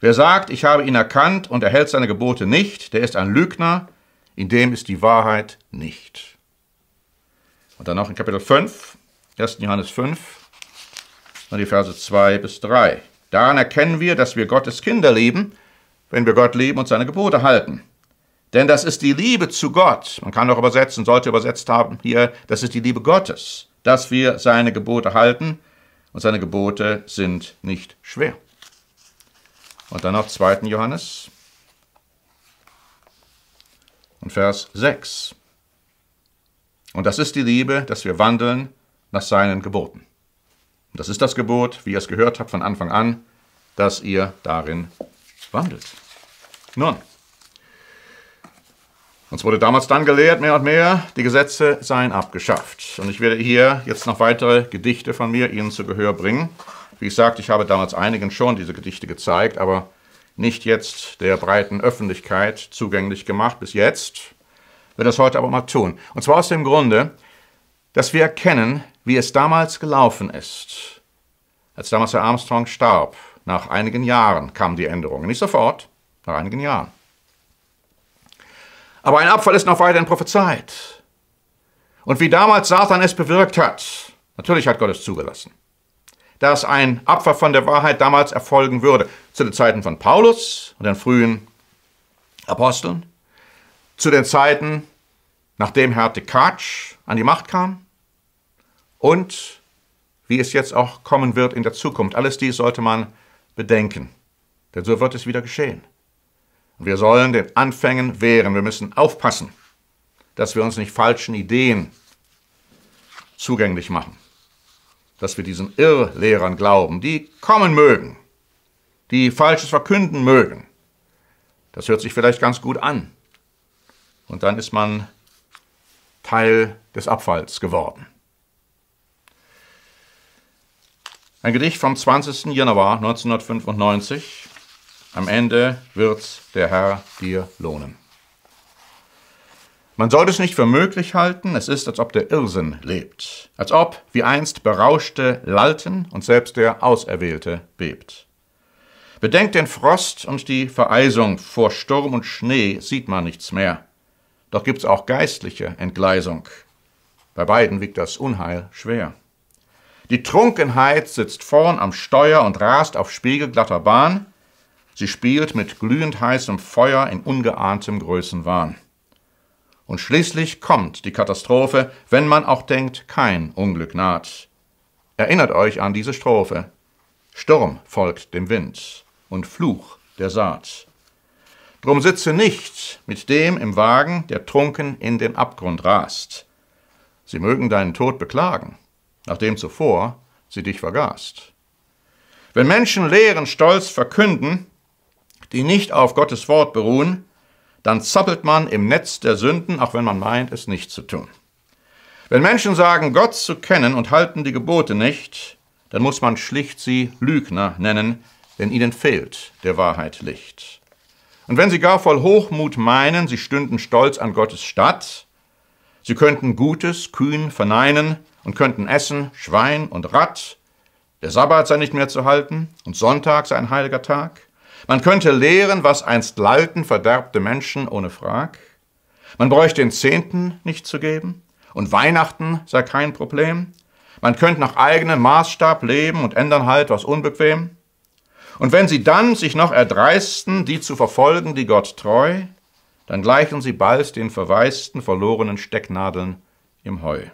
Wer sagt, ich habe ihn erkannt und erhält seine Gebote nicht, der ist ein Lügner, in dem ist die Wahrheit nicht. Und dann noch in Kapitel 5, 1. Johannes 5, und die Verse 2 bis 3. Daran erkennen wir, dass wir Gottes Kinder lieben, wenn wir Gott lieben und seine Gebote halten. Denn das ist die Liebe zu Gott. Man kann auch übersetzen, sollte übersetzt haben hier, das ist die Liebe Gottes, dass wir seine Gebote halten und seine Gebote sind nicht schwer. Und dann noch 2. Johannes und Vers 6. Und das ist die Liebe, dass wir wandeln nach seinen Geboten. Das ist das Gebot, wie ihr es gehört habt von Anfang an, dass ihr darin wandelt. Nun, uns wurde damals dann gelehrt, mehr und mehr, die Gesetze seien abgeschafft. Und ich werde hier jetzt noch weitere Gedichte von mir Ihnen zu Gehör bringen. Wie ich sagte, ich habe damals einigen schon diese Gedichte gezeigt, aber nicht jetzt der breiten Öffentlichkeit zugänglich gemacht bis jetzt. Ich will das heute aber mal tun. Und zwar aus dem Grunde, dass wir erkennen, wie es damals gelaufen ist. Als damals Herr Armstrong starb, nach einigen Jahren kam die Änderung. Nicht sofort, nach einigen Jahren. Aber ein Abfall ist noch weiterhin prophezeit. Und wie damals Satan es bewirkt hat, natürlich hat Gott es zugelassen, dass ein Abfall von der Wahrheit damals erfolgen würde, zu den Zeiten von Paulus und den frühen Aposteln, zu den Zeiten, nachdem Herr Dekatsch an die Macht kam, und wie es jetzt auch kommen wird in der Zukunft. Alles dies sollte man bedenken, denn so wird es wieder geschehen. Und wir sollen den Anfängen wehren. Wir müssen aufpassen, dass wir uns nicht falschen Ideen zugänglich machen, dass wir diesen Irrlehrern glauben, die kommen mögen, die Falsches verkünden mögen. Das hört sich vielleicht ganz gut an. Und dann ist man Teil des Abfalls geworden. Ein Gedicht vom 20. Januar 1995. Am Ende wird's der Herr dir lohnen. Man sollte es nicht für möglich halten, es ist, als ob der Irrsinn lebt, als ob, wie einst Berauschte lalten und selbst der Auserwählte bebt. Bedenkt den Frost und die Vereisung, vor Sturm und Schnee sieht man nichts mehr. Doch gibt's auch geistliche Entgleisung. Bei beiden wiegt das Unheil schwer. Die Trunkenheit sitzt vorn am Steuer und rast auf spiegelglatter Bahn. Sie spielt mit glühend heißem Feuer in ungeahntem Größenwahn. Und schließlich kommt die Katastrophe, wenn man auch denkt, kein Unglück naht. Erinnert euch an diese Strophe. Sturm folgt dem Wind und Fluch der Saat. Drum sitze nicht mit dem im Wagen, der trunken in den Abgrund rast. Sie mögen deinen Tod beklagen, nachdem zuvor sie dich vergaßt. Wenn Menschen Lehren stolz verkünden, die nicht auf Gottes Wort beruhen, dann zappelt man im Netz der Sünden, auch wenn man meint, es nicht zu tun. Wenn Menschen sagen, Gott zu kennen und halten die Gebote nicht, dann muss man schlicht sie Lügner nennen, denn ihnen fehlt der Wahrheit Licht. Und wenn sie gar voll Hochmut meinen, sie stünden stolz an Gottes Statt, sie könnten Gutes kühn verneinen, und könnten essen Schwein und Rad, der Sabbat sei nicht mehr zu halten und Sonntag sei ein heiliger Tag. Man könnte lehren, was einst lalten verderbte Menschen ohne Frag. Man bräuchte den Zehnten nicht zu geben und Weihnachten sei kein Problem. Man könnte nach eigenem Maßstab leben und ändern halt was unbequem. Und wenn sie dann sich noch erdreisten, die zu verfolgen, die Gott treu, dann gleichen sie bald den verwaisten, verlorenen Stecknadeln im Heu.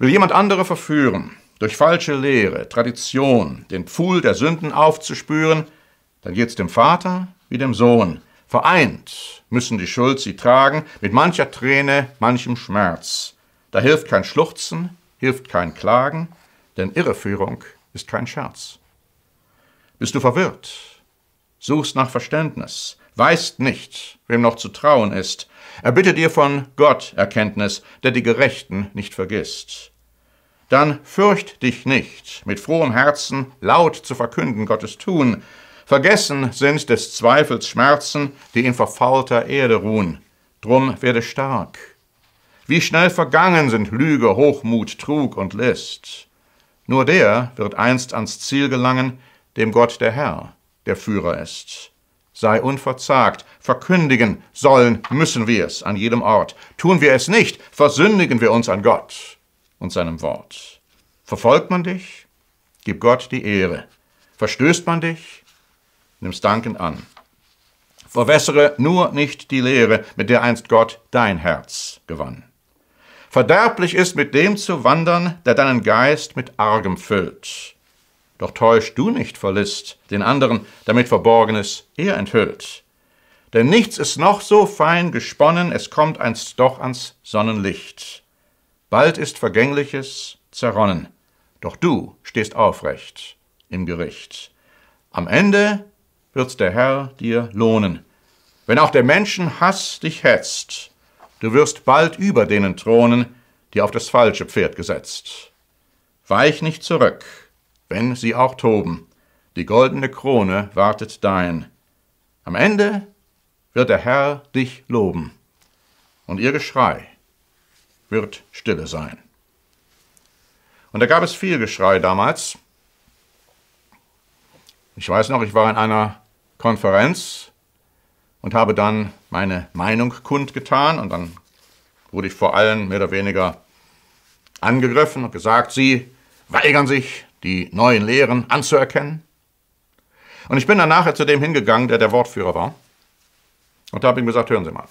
Will jemand andere verführen, durch falsche Lehre, Tradition, den Pfuhl der Sünden aufzuspüren, dann geht's dem Vater wie dem Sohn. Vereint müssen die Schuld sie tragen, mit mancher Träne, manchem Schmerz. Da hilft kein Schluchzen, hilft kein Klagen, denn Irreführung ist kein Scherz. Bist du verwirrt, suchst nach Verständnis, weißt nicht, wem noch zu trauen ist, er bittet ihr von Gott Erkenntnis, der die Gerechten nicht vergisst. Dann fürcht dich nicht, mit frohem Herzen laut zu verkünden Gottes Tun. Vergessen sind des Zweifels Schmerzen, die in verfaulter Erde ruhen. Drum werde stark. Wie schnell vergangen sind Lüge, Hochmut, Trug und List. Nur der wird einst ans Ziel gelangen, dem Gott der Herr, der Führer ist sei unverzagt, verkündigen sollen, müssen wir es an jedem Ort. Tun wir es nicht, versündigen wir uns an Gott und seinem Wort. Verfolgt man dich, gib Gott die Ehre. Verstößt man dich, nimm's Danken an. Verwässere nur nicht die Lehre, mit der einst Gott dein Herz gewann. Verderblich ist mit dem zu wandern, der deinen Geist mit Argem füllt doch täusch du nicht vor List, den anderen, damit Verborgenes er enthüllt. Denn nichts ist noch so fein gesponnen, es kommt einst doch ans Sonnenlicht. Bald ist Vergängliches zerronnen, doch du stehst aufrecht im Gericht. Am Ende wird's der Herr dir lohnen. Wenn auch der Menschen Hass dich hetzt, du wirst bald über denen thronen, die auf das falsche Pferd gesetzt. Weich nicht zurück, wenn sie auch toben. Die goldene Krone wartet dein. Am Ende wird der Herr dich loben, und ihr Geschrei wird stille sein. Und da gab es viel Geschrei damals. Ich weiß noch, ich war in einer Konferenz und habe dann meine Meinung kundgetan und dann wurde ich vor allen mehr oder weniger angegriffen und gesagt, sie weigern sich die neuen Lehren anzuerkennen. Und ich bin dann nachher zu dem hingegangen, der der Wortführer war. Und da habe ich ihm gesagt, hören Sie mal.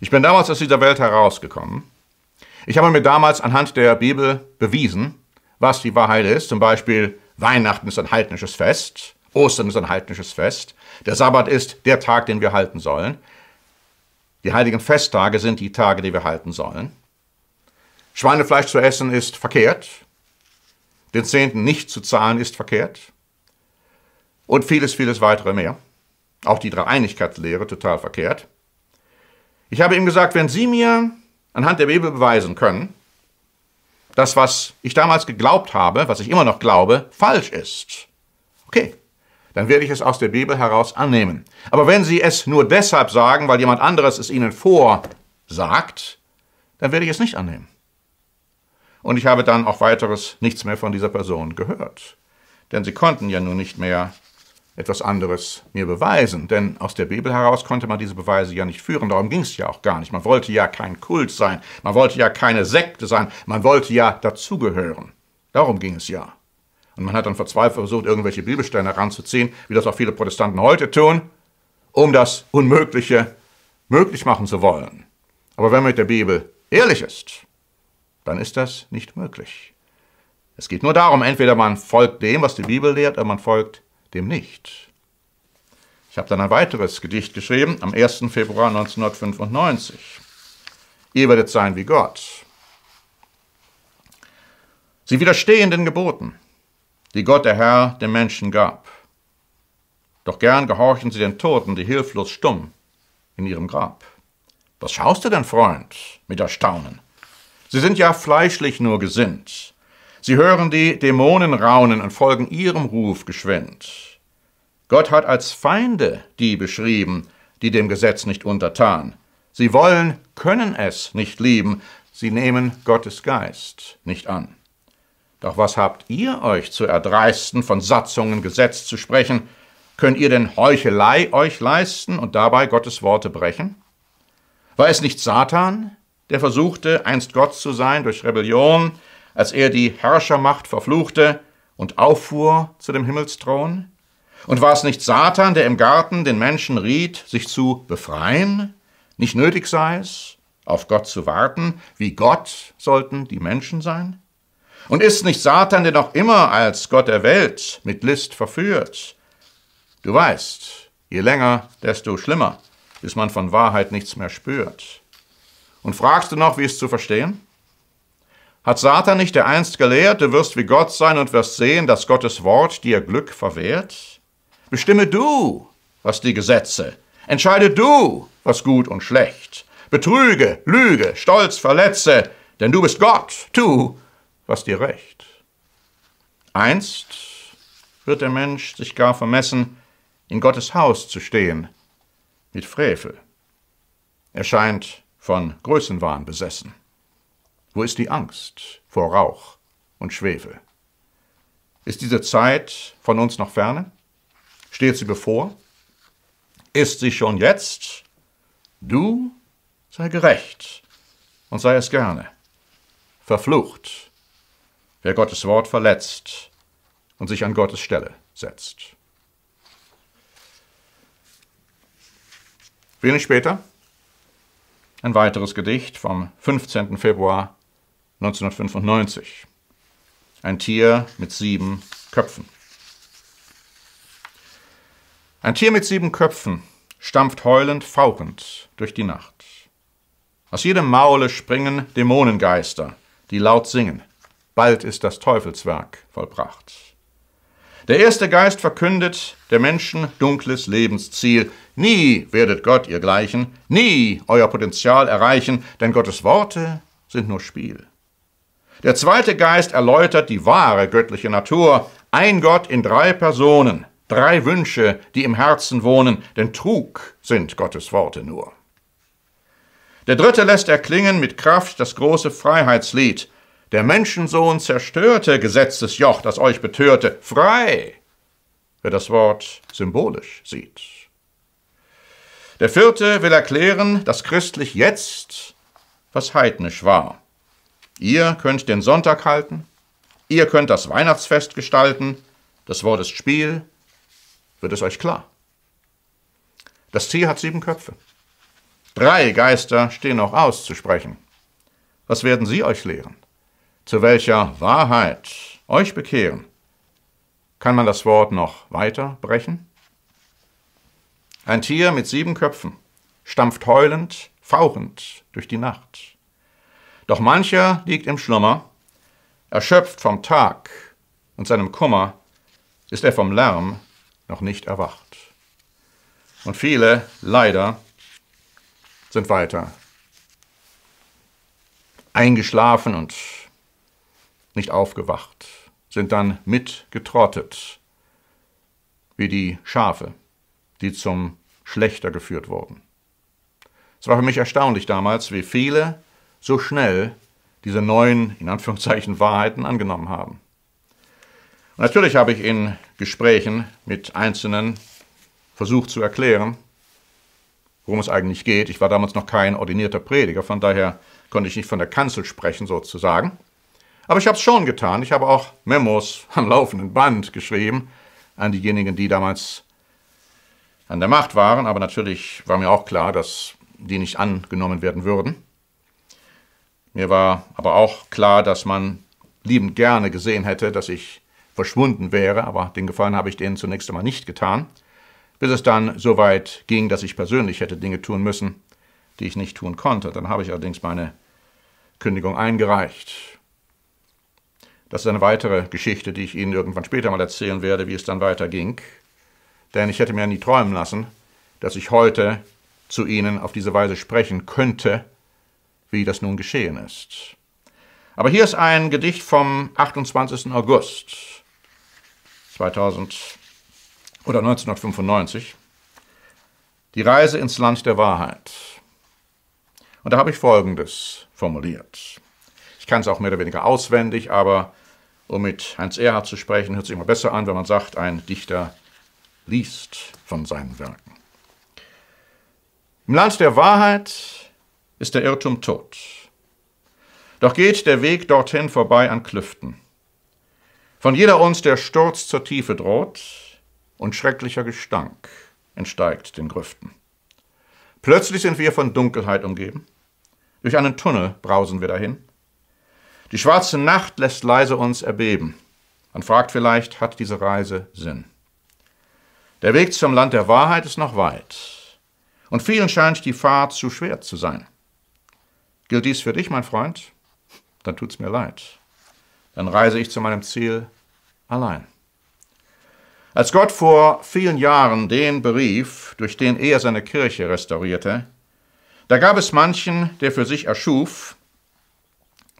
Ich bin damals aus dieser Welt herausgekommen. Ich habe mir damals anhand der Bibel bewiesen, was die Wahrheit ist. Zum Beispiel, Weihnachten ist ein heidnisches Fest, Ostern ist ein heidnisches Fest, der Sabbat ist der Tag, den wir halten sollen. Die heiligen Festtage sind die Tage, die wir halten sollen. Schweinefleisch zu essen ist verkehrt, den Zehnten nicht zu zahlen ist verkehrt und vieles, vieles weitere mehr. Auch die Dreieinigkeitslehre total verkehrt. Ich habe ihm gesagt, wenn Sie mir anhand der Bibel beweisen können, dass was ich damals geglaubt habe, was ich immer noch glaube, falsch ist, okay, dann werde ich es aus der Bibel heraus annehmen. Aber wenn Sie es nur deshalb sagen, weil jemand anderes es Ihnen vorsagt, dann werde ich es nicht annehmen und ich habe dann auch weiteres nichts mehr von dieser Person gehört. Denn sie konnten ja nun nicht mehr etwas anderes mir beweisen, denn aus der Bibel heraus konnte man diese Beweise ja nicht führen, darum ging es ja auch gar nicht. Man wollte ja kein Kult sein, man wollte ja keine Sekte sein, man wollte ja dazugehören. Darum ging es ja. Und man hat dann verzweifelt versucht, irgendwelche Bibelsteine heranzuziehen, wie das auch viele Protestanten heute tun, um das Unmögliche möglich machen zu wollen. Aber wenn man mit der Bibel ehrlich ist, dann ist das nicht möglich. Es geht nur darum, entweder man folgt dem, was die Bibel lehrt, oder man folgt dem nicht. Ich habe dann ein weiteres Gedicht geschrieben, am 1. Februar 1995. Ihr werdet sein wie Gott. Sie widerstehen den Geboten, die Gott der Herr dem Menschen gab. Doch gern gehorchen sie den Toten, die hilflos stumm in ihrem Grab. Was schaust du denn, Freund, mit Erstaunen? Sie sind ja fleischlich nur gesinnt. Sie hören die Dämonen raunen und folgen ihrem Ruf geschwind. Gott hat als Feinde die beschrieben, die dem Gesetz nicht untertan. Sie wollen, können es nicht lieben, sie nehmen Gottes Geist nicht an. Doch was habt ihr euch zu erdreisten, von Satzungen Gesetz zu sprechen? Könnt ihr denn Heuchelei euch leisten und dabei Gottes Worte brechen? War es nicht Satan, der versuchte, einst Gott zu sein durch Rebellion, als er die Herrschermacht verfluchte und auffuhr zu dem Himmelsthron? Und war es nicht Satan, der im Garten den Menschen riet, sich zu befreien? Nicht nötig sei es, auf Gott zu warten, wie Gott sollten die Menschen sein? Und ist nicht Satan, der noch immer als Gott der Welt mit List verführt? Du weißt, je länger, desto schlimmer, bis man von Wahrheit nichts mehr spürt. Und fragst du noch, wie es zu verstehen? Hat Satan nicht der einst gelehrt, du wirst wie Gott sein und wirst sehen, dass Gottes Wort dir Glück verwehrt? Bestimme du, was die Gesetze, entscheide du, was gut und schlecht. Betrüge, lüge, stolz, verletze, denn du bist Gott, tu, was dir recht. Einst wird der Mensch sich gar vermessen, in Gottes Haus zu stehen, mit Frevel. Er scheint von Größenwahn besessen? Wo ist die Angst vor Rauch und Schwefel? Ist diese Zeit von uns noch ferne? Steht sie bevor? Ist sie schon jetzt? Du sei gerecht und sei es gerne. Verflucht, wer Gottes Wort verletzt und sich an Gottes Stelle setzt. Wenig später ein weiteres Gedicht vom 15. Februar 1995. Ein Tier mit sieben Köpfen. Ein Tier mit sieben Köpfen stampft heulend, fauchend durch die Nacht. Aus jedem Maule springen Dämonengeister, die laut singen. Bald ist das Teufelswerk vollbracht. Der erste Geist verkündet der Menschen dunkles Lebensziel, Nie werdet Gott ihr gleichen, nie euer Potenzial erreichen, denn Gottes Worte sind nur Spiel. Der zweite Geist erläutert die wahre göttliche Natur, ein Gott in drei Personen, drei Wünsche, die im Herzen wohnen, denn Trug sind Gottes Worte nur. Der dritte lässt erklingen mit Kraft das große Freiheitslied. Der Menschensohn zerstörte Gesetzesjoch, das euch betörte, frei, wer das Wort symbolisch sieht. Der vierte will erklären, dass christlich jetzt was heidnisch war. Ihr könnt den Sonntag halten, ihr könnt das Weihnachtsfest gestalten, das Wort ist Spiel, wird es euch klar. Das Tier hat sieben Köpfe. Drei Geister stehen noch auszusprechen. Was werden sie euch lehren? Zu welcher Wahrheit euch bekehren? Kann man das Wort noch weiter brechen? Ein Tier mit sieben Köpfen stampft heulend, fauchend durch die Nacht. Doch mancher liegt im Schlummer, erschöpft vom Tag und seinem Kummer, ist er vom Lärm noch nicht erwacht. Und viele, leider, sind weiter eingeschlafen und nicht aufgewacht, sind dann mitgetrottet, wie die Schafe die zum Schlechter geführt wurden. Es war für mich erstaunlich damals, wie viele so schnell diese neuen, in Anführungszeichen, Wahrheiten angenommen haben. Und natürlich habe ich in Gesprächen mit Einzelnen versucht zu erklären, worum es eigentlich geht. Ich war damals noch kein ordinierter Prediger, von daher konnte ich nicht von der Kanzel sprechen sozusagen. Aber ich habe es schon getan. Ich habe auch Memos am laufenden Band geschrieben an diejenigen, die damals an der Macht waren, aber natürlich war mir auch klar, dass die nicht angenommen werden würden. Mir war aber auch klar, dass man liebend gerne gesehen hätte, dass ich verschwunden wäre, aber den Gefallen habe ich denen zunächst einmal nicht getan, bis es dann so weit ging, dass ich persönlich hätte Dinge tun müssen, die ich nicht tun konnte. Dann habe ich allerdings meine Kündigung eingereicht. Das ist eine weitere Geschichte, die ich Ihnen irgendwann später mal erzählen werde, wie es dann weiterging denn ich hätte mir nie träumen lassen, dass ich heute zu Ihnen auf diese Weise sprechen könnte, wie das nun geschehen ist. Aber hier ist ein Gedicht vom 28. August 2000 oder 1995, Die Reise ins Land der Wahrheit. Und da habe ich Folgendes formuliert. Ich kann es auch mehr oder weniger auswendig, aber um mit Heinz Erhard zu sprechen, hört sich immer besser an, wenn man sagt, ein Dichter liest von seinen Werken. Im Land der Wahrheit ist der Irrtum tot. Doch geht der Weg dorthin vorbei an Klüften. Von jeder uns der Sturz zur Tiefe droht und schrecklicher Gestank entsteigt den Grüften. Plötzlich sind wir von Dunkelheit umgeben. Durch einen Tunnel brausen wir dahin. Die schwarze Nacht lässt leise uns erbeben. Man fragt vielleicht, hat diese Reise Sinn? Der Weg zum Land der Wahrheit ist noch weit. Und vielen scheint die Fahrt zu schwer zu sein. Gilt dies für dich, mein Freund? Dann tut's mir leid. Dann reise ich zu meinem Ziel allein. Als Gott vor vielen Jahren den berief, durch den er seine Kirche restaurierte, da gab es manchen, der für sich erschuf,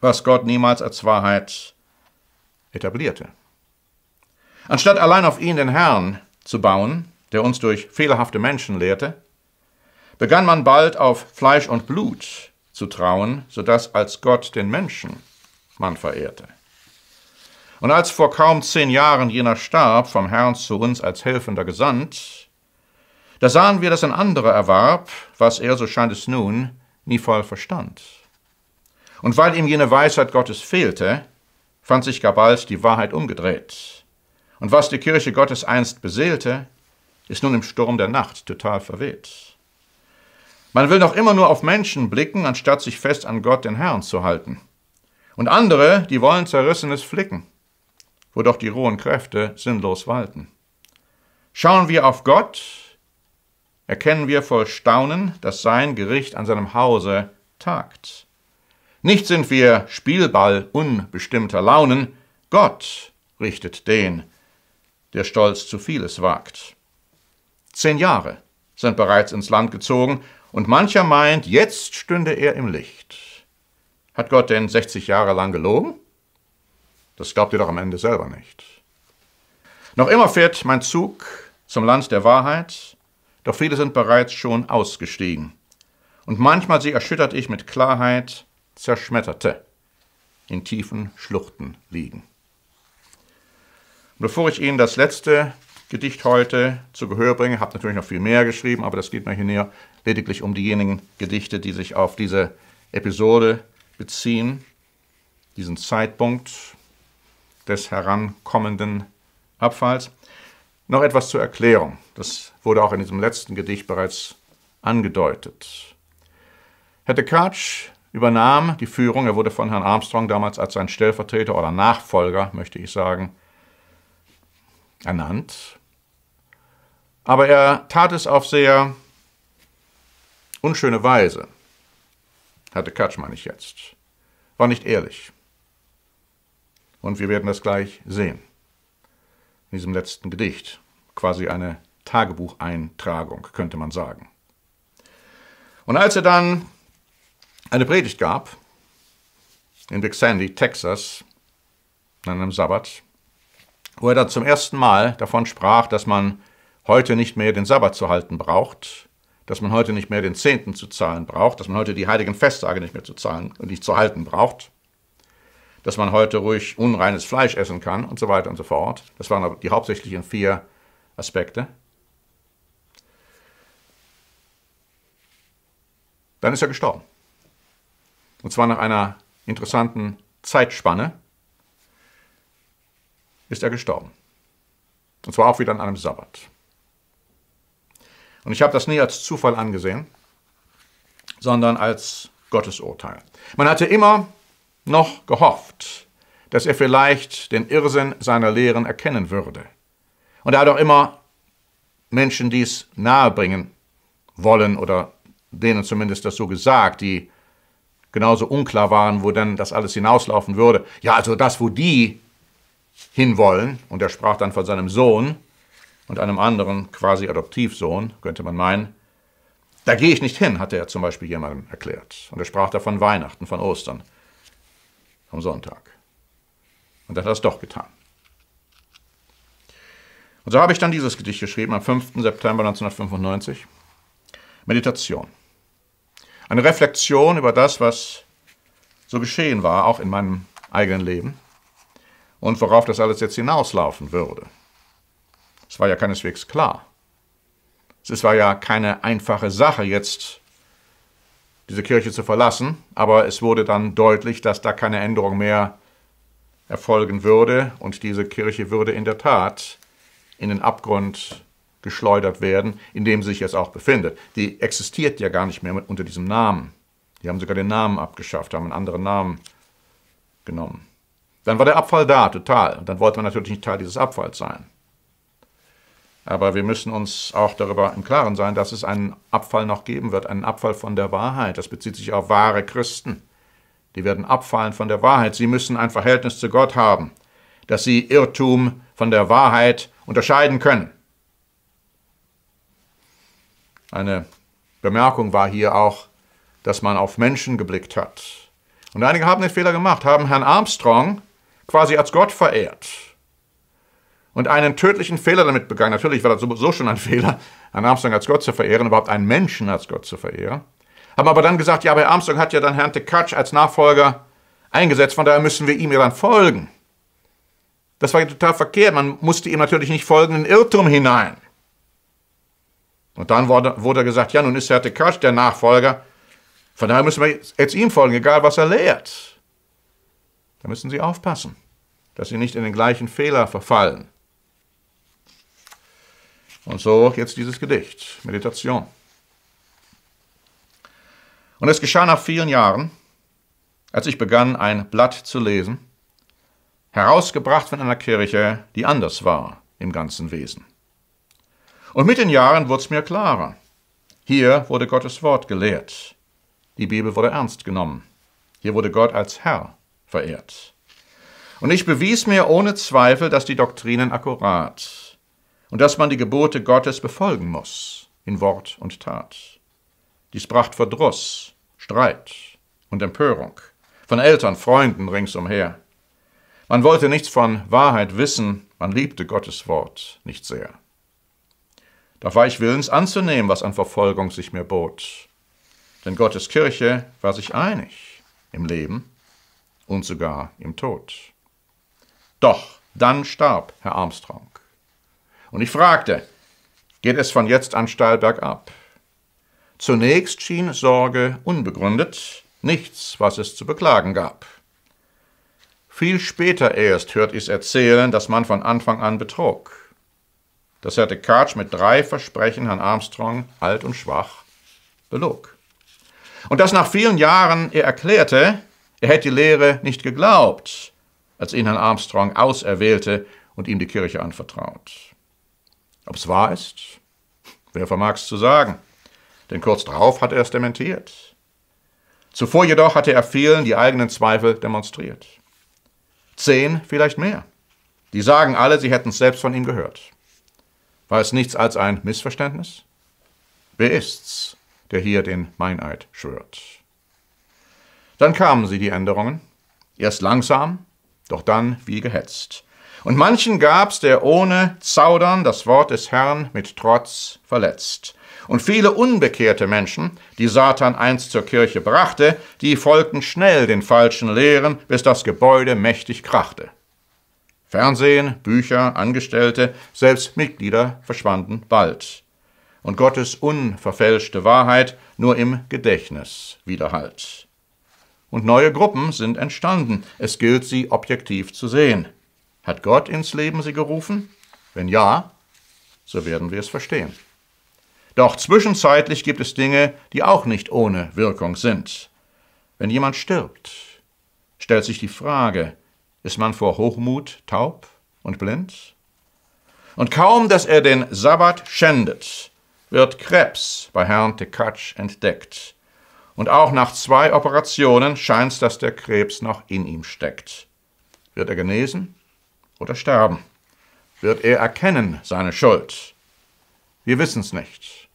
was Gott niemals als Wahrheit etablierte. Anstatt allein auf ihn, den Herrn, zu bauen, der uns durch fehlerhafte Menschen lehrte, begann man bald auf Fleisch und Blut zu trauen, so dass als Gott den Menschen man verehrte. Und als vor kaum zehn Jahren jener starb, vom Herrn zu uns als Helfender gesandt, da sahen wir, dass ein anderer erwarb, was er, so scheint es nun, nie voll verstand. Und weil ihm jene Weisheit Gottes fehlte, fand sich gar bald die Wahrheit umgedreht und was die Kirche Gottes einst beseelte, ist nun im Sturm der Nacht total verweht. Man will noch immer nur auf Menschen blicken, anstatt sich fest an Gott den Herrn zu halten. Und andere, die wollen zerrissenes flicken, wo doch die rohen Kräfte sinnlos walten. Schauen wir auf Gott, erkennen wir voll Staunen, dass sein Gericht an seinem Hause tagt. Nicht sind wir Spielball unbestimmter Launen, Gott richtet den, der stolz zu vieles wagt. Zehn Jahre sind bereits ins Land gezogen, und mancher meint, jetzt stünde er im Licht. Hat Gott denn 60 Jahre lang gelogen? Das glaubt ihr doch am Ende selber nicht. Noch immer fährt mein Zug zum Land der Wahrheit, doch viele sind bereits schon ausgestiegen. Und manchmal sie erschüttert ich mit Klarheit, zerschmetterte, in tiefen Schluchten liegen. Und bevor ich Ihnen das letzte Gedicht heute zu Gehör bringe, habe natürlich noch viel mehr geschrieben, aber das geht mir hier näher lediglich um diejenigen Gedichte, die sich auf diese Episode beziehen, diesen Zeitpunkt des herankommenden Abfalls. Noch etwas zur Erklärung. Das wurde auch in diesem letzten Gedicht bereits angedeutet. Herr de Dekatsch übernahm die Führung. Er wurde von Herrn Armstrong damals als sein Stellvertreter oder Nachfolger, möchte ich sagen, ernannt. Aber er tat es auf sehr unschöne Weise, hatte Katsch, meine ich jetzt. War nicht ehrlich. Und wir werden das gleich sehen. In diesem letzten Gedicht. Quasi eine Tagebucheintragung, könnte man sagen. Und als er dann eine Predigt gab, in Big Sandy, Texas, an einem Sabbat, wo er dann zum ersten Mal davon sprach, dass man heute nicht mehr den Sabbat zu halten braucht, dass man heute nicht mehr den Zehnten zu zahlen braucht, dass man heute die heiligen Festtage nicht mehr zu zahlen und nicht zu halten braucht, dass man heute ruhig unreines Fleisch essen kann und so weiter und so fort. Das waren aber die hauptsächlichen vier Aspekte. Dann ist er gestorben. Und zwar nach einer interessanten Zeitspanne, ist er gestorben. Und zwar auch wieder an einem Sabbat. Und ich habe das nie als Zufall angesehen, sondern als Gottesurteil. Man hatte immer noch gehofft, dass er vielleicht den Irrsinn seiner Lehren erkennen würde. Und er hat auch immer Menschen dies nahebringen wollen oder denen zumindest das so gesagt, die genauso unklar waren, wo denn das alles hinauslaufen würde. Ja, also das, wo die hinwollen. Und er sprach dann von seinem Sohn und einem anderen quasi Adoptivsohn, könnte man meinen. Da gehe ich nicht hin, hatte er zum Beispiel jemandem erklärt. Und er sprach da von Weihnachten, von Ostern, am Sonntag. Und dann hat er es doch getan. Und so habe ich dann dieses Gedicht geschrieben am 5. September 1995. Meditation. Eine Reflexion über das, was so geschehen war, auch in meinem eigenen Leben und worauf das alles jetzt hinauslaufen würde. Es war ja keineswegs klar. Es war ja keine einfache Sache, jetzt diese Kirche zu verlassen, aber es wurde dann deutlich, dass da keine Änderung mehr erfolgen würde und diese Kirche würde in der Tat in den Abgrund geschleudert werden, in dem sie sich jetzt auch befindet. Die existiert ja gar nicht mehr unter diesem Namen. Die haben sogar den Namen abgeschafft, haben einen anderen Namen genommen. Dann war der Abfall da, total. Und Dann wollte man natürlich nicht Teil dieses Abfalls sein. Aber wir müssen uns auch darüber im Klaren sein, dass es einen Abfall noch geben wird, einen Abfall von der Wahrheit. Das bezieht sich auf wahre Christen. Die werden abfallen von der Wahrheit. Sie müssen ein Verhältnis zu Gott haben, dass sie Irrtum von der Wahrheit unterscheiden können. Eine Bemerkung war hier auch, dass man auf Menschen geblickt hat. Und einige haben den Fehler gemacht, haben Herrn Armstrong quasi als Gott verehrt und einen tödlichen Fehler damit begangen. Natürlich war das sowieso schon ein Fehler, Herrn Armstrong als Gott zu verehren, überhaupt einen Menschen als Gott zu verehren. Haben aber dann gesagt, ja, aber Armstrong hat ja dann Herrn Tekatsch als Nachfolger eingesetzt, von daher müssen wir ihm ja dann folgen. Das war ja total verkehrt. Man musste ihm natürlich nicht folgen in den Irrtum hinein. Und dann wurde, wurde gesagt, ja, nun ist Herr Tekatsch der Nachfolger, von daher müssen wir jetzt ihm folgen, egal was er lehrt. Da müssen Sie aufpassen, dass Sie nicht in den gleichen Fehler verfallen. Und so jetzt dieses Gedicht, Meditation. Und es geschah nach vielen Jahren, als ich begann, ein Blatt zu lesen, herausgebracht von einer Kirche, die anders war im ganzen Wesen. Und mit den Jahren wurde es mir klarer. Hier wurde Gottes Wort gelehrt. Die Bibel wurde ernst genommen. Hier wurde Gott als Herr verehrt. Und ich bewies mir ohne Zweifel, dass die Doktrinen akkurat und dass man die Gebote Gottes befolgen muss, in Wort und Tat. Dies bracht Verdruss, Streit und Empörung von Eltern, Freunden ringsumher. Man wollte nichts von Wahrheit wissen, man liebte Gottes Wort nicht sehr. Da war ich willens anzunehmen, was an Verfolgung sich mir bot. Denn Gottes Kirche war sich einig im Leben und sogar im Tod. Doch dann starb Herr Armstrong. Und ich fragte, geht es von jetzt an steil bergab? Zunächst schien Sorge unbegründet, nichts, was es zu beklagen gab. Viel später erst hört ich erzählen, dass man von Anfang an betrog. Das hatte Karch mit drei Versprechen Herrn Armstrong, alt und schwach, belog. Und dass nach vielen Jahren er erklärte, er hätte die Lehre nicht geglaubt, als ihn Herrn Armstrong auserwählte und ihm die Kirche anvertraut. Ob es wahr ist? Wer vermag es zu sagen? Denn kurz darauf hat er es dementiert. Zuvor jedoch hatte er vielen die eigenen Zweifel demonstriert. Zehn, vielleicht mehr. Die sagen alle, sie hätten es selbst von ihm gehört. War es nichts als ein Missverständnis? Wer ist's, der hier den Meineid schwört? Dann kamen sie, die Änderungen. Erst langsam, doch dann wie gehetzt. Und manchen gab's, der ohne Zaudern das Wort des Herrn mit Trotz verletzt. Und viele unbekehrte Menschen, die Satan einst zur Kirche brachte, die folgten schnell den falschen Lehren, bis das Gebäude mächtig krachte. Fernsehen, Bücher, Angestellte, selbst Mitglieder verschwanden bald. Und Gottes unverfälschte Wahrheit nur im Gedächtnis widerhallt und neue Gruppen sind entstanden. Es gilt, sie objektiv zu sehen. Hat Gott ins Leben sie gerufen? Wenn ja, so werden wir es verstehen. Doch zwischenzeitlich gibt es Dinge, die auch nicht ohne Wirkung sind. Wenn jemand stirbt, stellt sich die Frage, ist man vor Hochmut taub und blind? Und kaum, dass er den Sabbat schändet, wird Krebs bei Herrn Tekatsch entdeckt und auch nach zwei Operationen scheint dass der Krebs noch in ihm steckt. Wird er genesen oder sterben? Wird er erkennen seine Schuld? Wir wissen es nicht.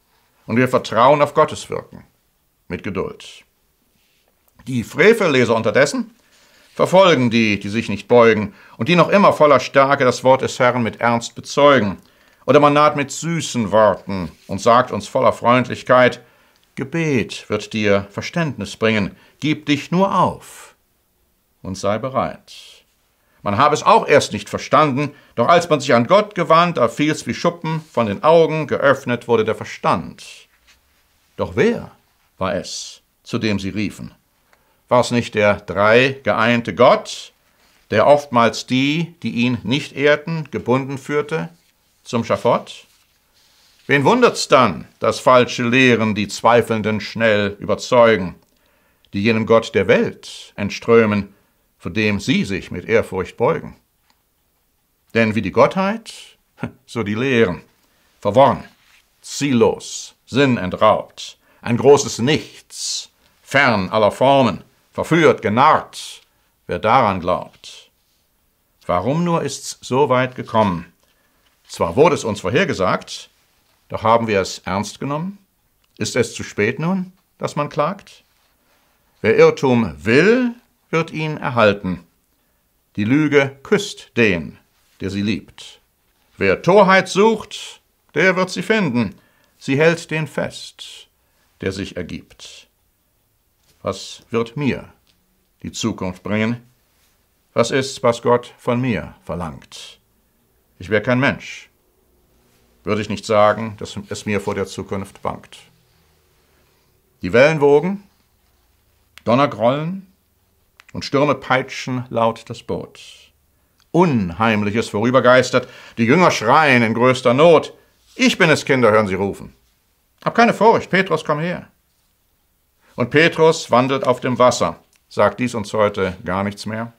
Und wir vertrauen auf Gottes Wirken. Mit Geduld. Die Frevelleser unterdessen verfolgen die, die sich nicht beugen und die noch immer voller Stärke das Wort des Herrn mit Ernst bezeugen. Oder man naht mit süßen Worten und sagt uns voller Freundlichkeit, Gebet wird dir Verständnis bringen. Gib dich nur auf und sei bereit. Man habe es auch erst nicht verstanden, doch als man sich an Gott gewandt, da fiel es wie Schuppen von den Augen, geöffnet wurde der Verstand. Doch wer war es, zu dem sie riefen? War es nicht der drei geeinte Gott, der oftmals die, die ihn nicht ehrten, gebunden führte zum Schafott? Wen wundert's dann, dass falsche Lehren die Zweifelnden schnell überzeugen, die jenem Gott der Welt entströmen, vor dem sie sich mit Ehrfurcht beugen? Denn wie die Gottheit, *laughs* so die Lehren, verworren, ziellos, sinnentraubt, ein großes Nichts, fern aller Formen, verführt, genarrt, wer daran glaubt. Warum nur ist's so weit gekommen? Zwar wurde es uns vorhergesagt, doch haben wir es ernst genommen? Ist es zu spät nun, dass man klagt? Wer Irrtum will, wird ihn erhalten. Die Lüge küsst den, der sie liebt. Wer Torheit sucht, der wird sie finden. Sie hält den fest, der sich ergibt. Was wird mir die Zukunft bringen? Was ist, was Gott von mir verlangt? Ich wäre kein Mensch, würde ich nicht sagen, dass es mir vor der Zukunft bangt. Die Wellen wogen, Donner grollen und Stürme peitschen laut das Boot. Unheimliches vorübergeistert, die Jünger schreien in größter Not. Ich bin es, Kinder, hören sie rufen. Hab keine Furcht, Petrus, komm her. Und Petrus wandelt auf dem Wasser, sagt dies uns heute gar nichts mehr.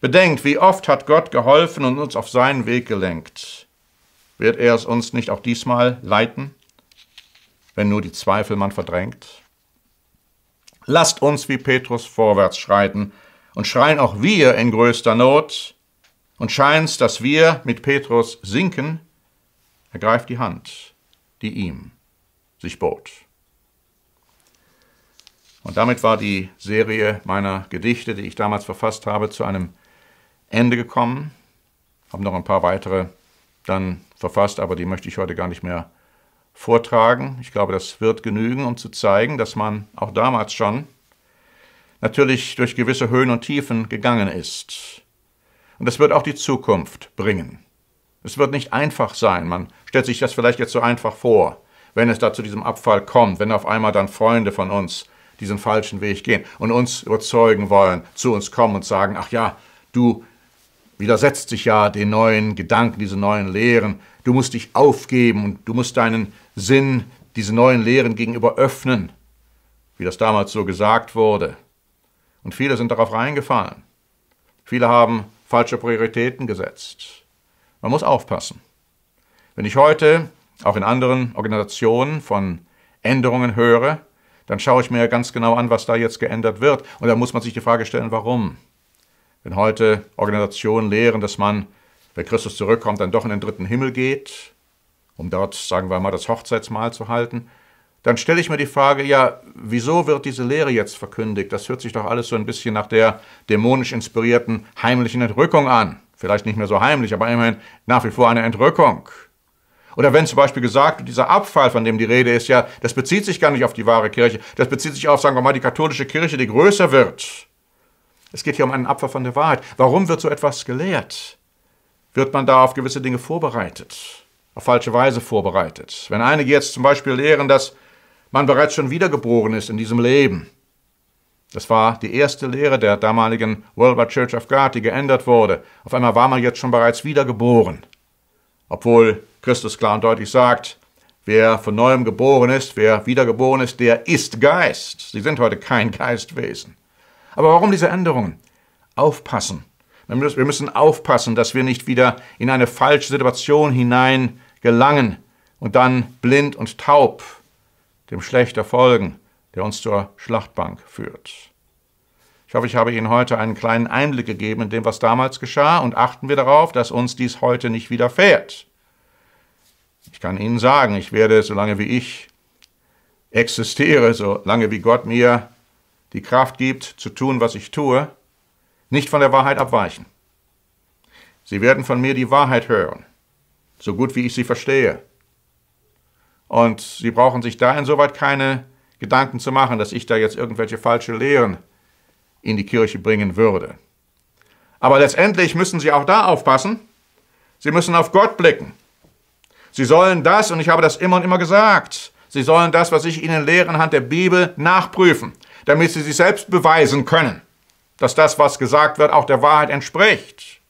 Bedenkt, wie oft hat Gott geholfen und uns auf seinen Weg gelenkt. Wird er es uns nicht auch diesmal leiten, wenn nur die Zweifel man verdrängt? Lasst uns wie Petrus vorwärts schreiten und schreien auch wir in größter Not und scheint's, dass wir mit Petrus sinken, ergreift die Hand, die ihm sich bot. Und damit war die Serie meiner Gedichte, die ich damals verfasst habe, zu einem Ende gekommen. Habe noch ein paar weitere dann verfasst, aber die möchte ich heute gar nicht mehr vortragen. Ich glaube, das wird genügen, um zu zeigen, dass man auch damals schon natürlich durch gewisse Höhen und Tiefen gegangen ist. Und das wird auch die Zukunft bringen. Es wird nicht einfach sein. Man stellt sich das vielleicht jetzt so einfach vor, wenn es da zu diesem Abfall kommt, wenn auf einmal dann Freunde von uns diesen falschen Weg gehen und uns überzeugen wollen, zu uns kommen und sagen, ach ja, du widersetzt sich ja den neuen Gedanken, diese neuen Lehren. Du musst dich aufgeben und du musst deinen Sinn diesen neuen Lehren gegenüber öffnen, wie das damals so gesagt wurde. Und viele sind darauf reingefallen. Viele haben falsche Prioritäten gesetzt. Man muss aufpassen. Wenn ich heute auch in anderen Organisationen von Änderungen höre, dann schaue ich mir ganz genau an, was da jetzt geändert wird. Und da muss man sich die Frage stellen, warum. Wenn heute Organisationen lehren, dass man, wenn Christus zurückkommt, dann doch in den dritten Himmel geht, um dort, sagen wir mal, das Hochzeitsmahl zu halten, dann stelle ich mir die Frage, ja, wieso wird diese Lehre jetzt verkündigt? Das hört sich doch alles so ein bisschen nach der dämonisch inspirierten heimlichen Entrückung an. Vielleicht nicht mehr so heimlich, aber immerhin nach wie vor eine Entrückung. Oder wenn zum Beispiel gesagt wird, dieser Abfall, von dem die Rede ist, ja, das bezieht sich gar nicht auf die wahre Kirche, das bezieht sich auf, sagen wir mal, die katholische Kirche, die größer wird. Es geht hier um einen Abfall von der Wahrheit. Warum wird so etwas gelehrt? Wird man da auf gewisse Dinge vorbereitet? Auf falsche Weise vorbereitet? Wenn einige jetzt zum Beispiel lehren, dass man bereits schon wiedergeboren ist in diesem Leben, das war die erste Lehre der damaligen Worldwide Church of God, die geändert wurde. Auf einmal war man jetzt schon bereits wiedergeboren. Obwohl Christus klar und deutlich sagt, wer von neuem geboren ist, wer wiedergeboren ist, der ist Geist. Sie sind heute kein Geistwesen. Aber warum diese Änderungen? Aufpassen. Wir müssen aufpassen, dass wir nicht wieder in eine falsche Situation hinein gelangen und dann blind und taub dem Schlechter folgen, der uns zur Schlachtbank führt. Ich hoffe, ich habe Ihnen heute einen kleinen Einblick gegeben in dem, was damals geschah, und achten wir darauf, dass uns dies heute nicht widerfährt. Ich kann Ihnen sagen, ich werde, solange wie ich existiere, solange wie Gott mir die Kraft gibt, zu tun, was ich tue, nicht von der Wahrheit abweichen. Sie werden von mir die Wahrheit hören, so gut wie ich sie verstehe. Und Sie brauchen sich da insoweit keine Gedanken zu machen, dass ich da jetzt irgendwelche falsche Lehren in die Kirche bringen würde. Aber letztendlich müssen Sie auch da aufpassen. Sie müssen auf Gott blicken. Sie sollen das, und ich habe das immer und immer gesagt, Sie sollen das, was ich Ihnen lehre, anhand der Bibel nachprüfen damit sie sich selbst beweisen können, dass das, was gesagt wird, auch der Wahrheit entspricht.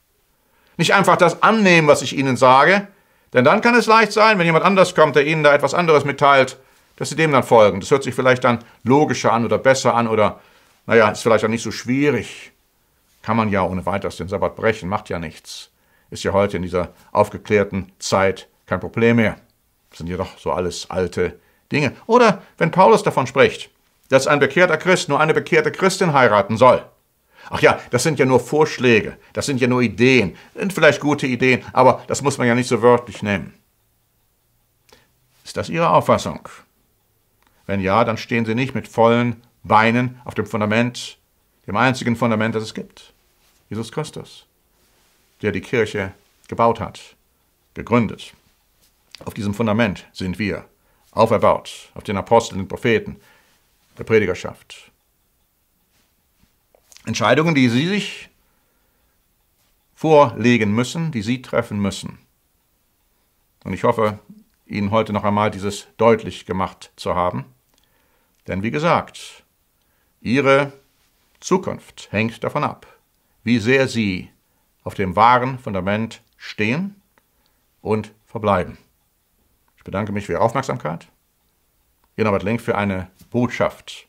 Nicht einfach das annehmen, was ich Ihnen sage, denn dann kann es leicht sein, wenn jemand anders kommt, der Ihnen da etwas anderes mitteilt, dass Sie dem dann folgen. Das hört sich vielleicht dann logischer an oder besser an oder, naja, ist vielleicht auch nicht so schwierig. Kann man ja ohne weiteres den Sabbat brechen, macht ja nichts. Ist ja heute in dieser aufgeklärten Zeit kein Problem mehr. Das sind ja doch so alles alte Dinge. Oder wenn Paulus davon spricht, dass ein bekehrter Christ nur eine bekehrte Christin heiraten soll. Ach ja, das sind ja nur Vorschläge, das sind ja nur Ideen, sind vielleicht gute Ideen, aber das muss man ja nicht so wörtlich nehmen. Ist das Ihre Auffassung? Wenn ja, dann stehen Sie nicht mit vollen Beinen auf dem Fundament, dem einzigen Fundament, das es gibt, Jesus Christus, der die Kirche gebaut hat, gegründet. Auf diesem Fundament sind wir auferbaut, auf den Aposteln und Propheten, der Predigerschaft. Entscheidungen, die Sie sich vorlegen müssen, die Sie treffen müssen. Und ich hoffe, Ihnen heute noch einmal dieses deutlich gemacht zu haben. Denn wie gesagt, Ihre Zukunft hängt davon ab, wie sehr Sie auf dem wahren Fundament stehen und verbleiben. Ich bedanke mich für Ihre Aufmerksamkeit. Ihr Norbert Link für eine Botschaft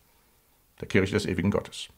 der Kirche des ewigen Gottes.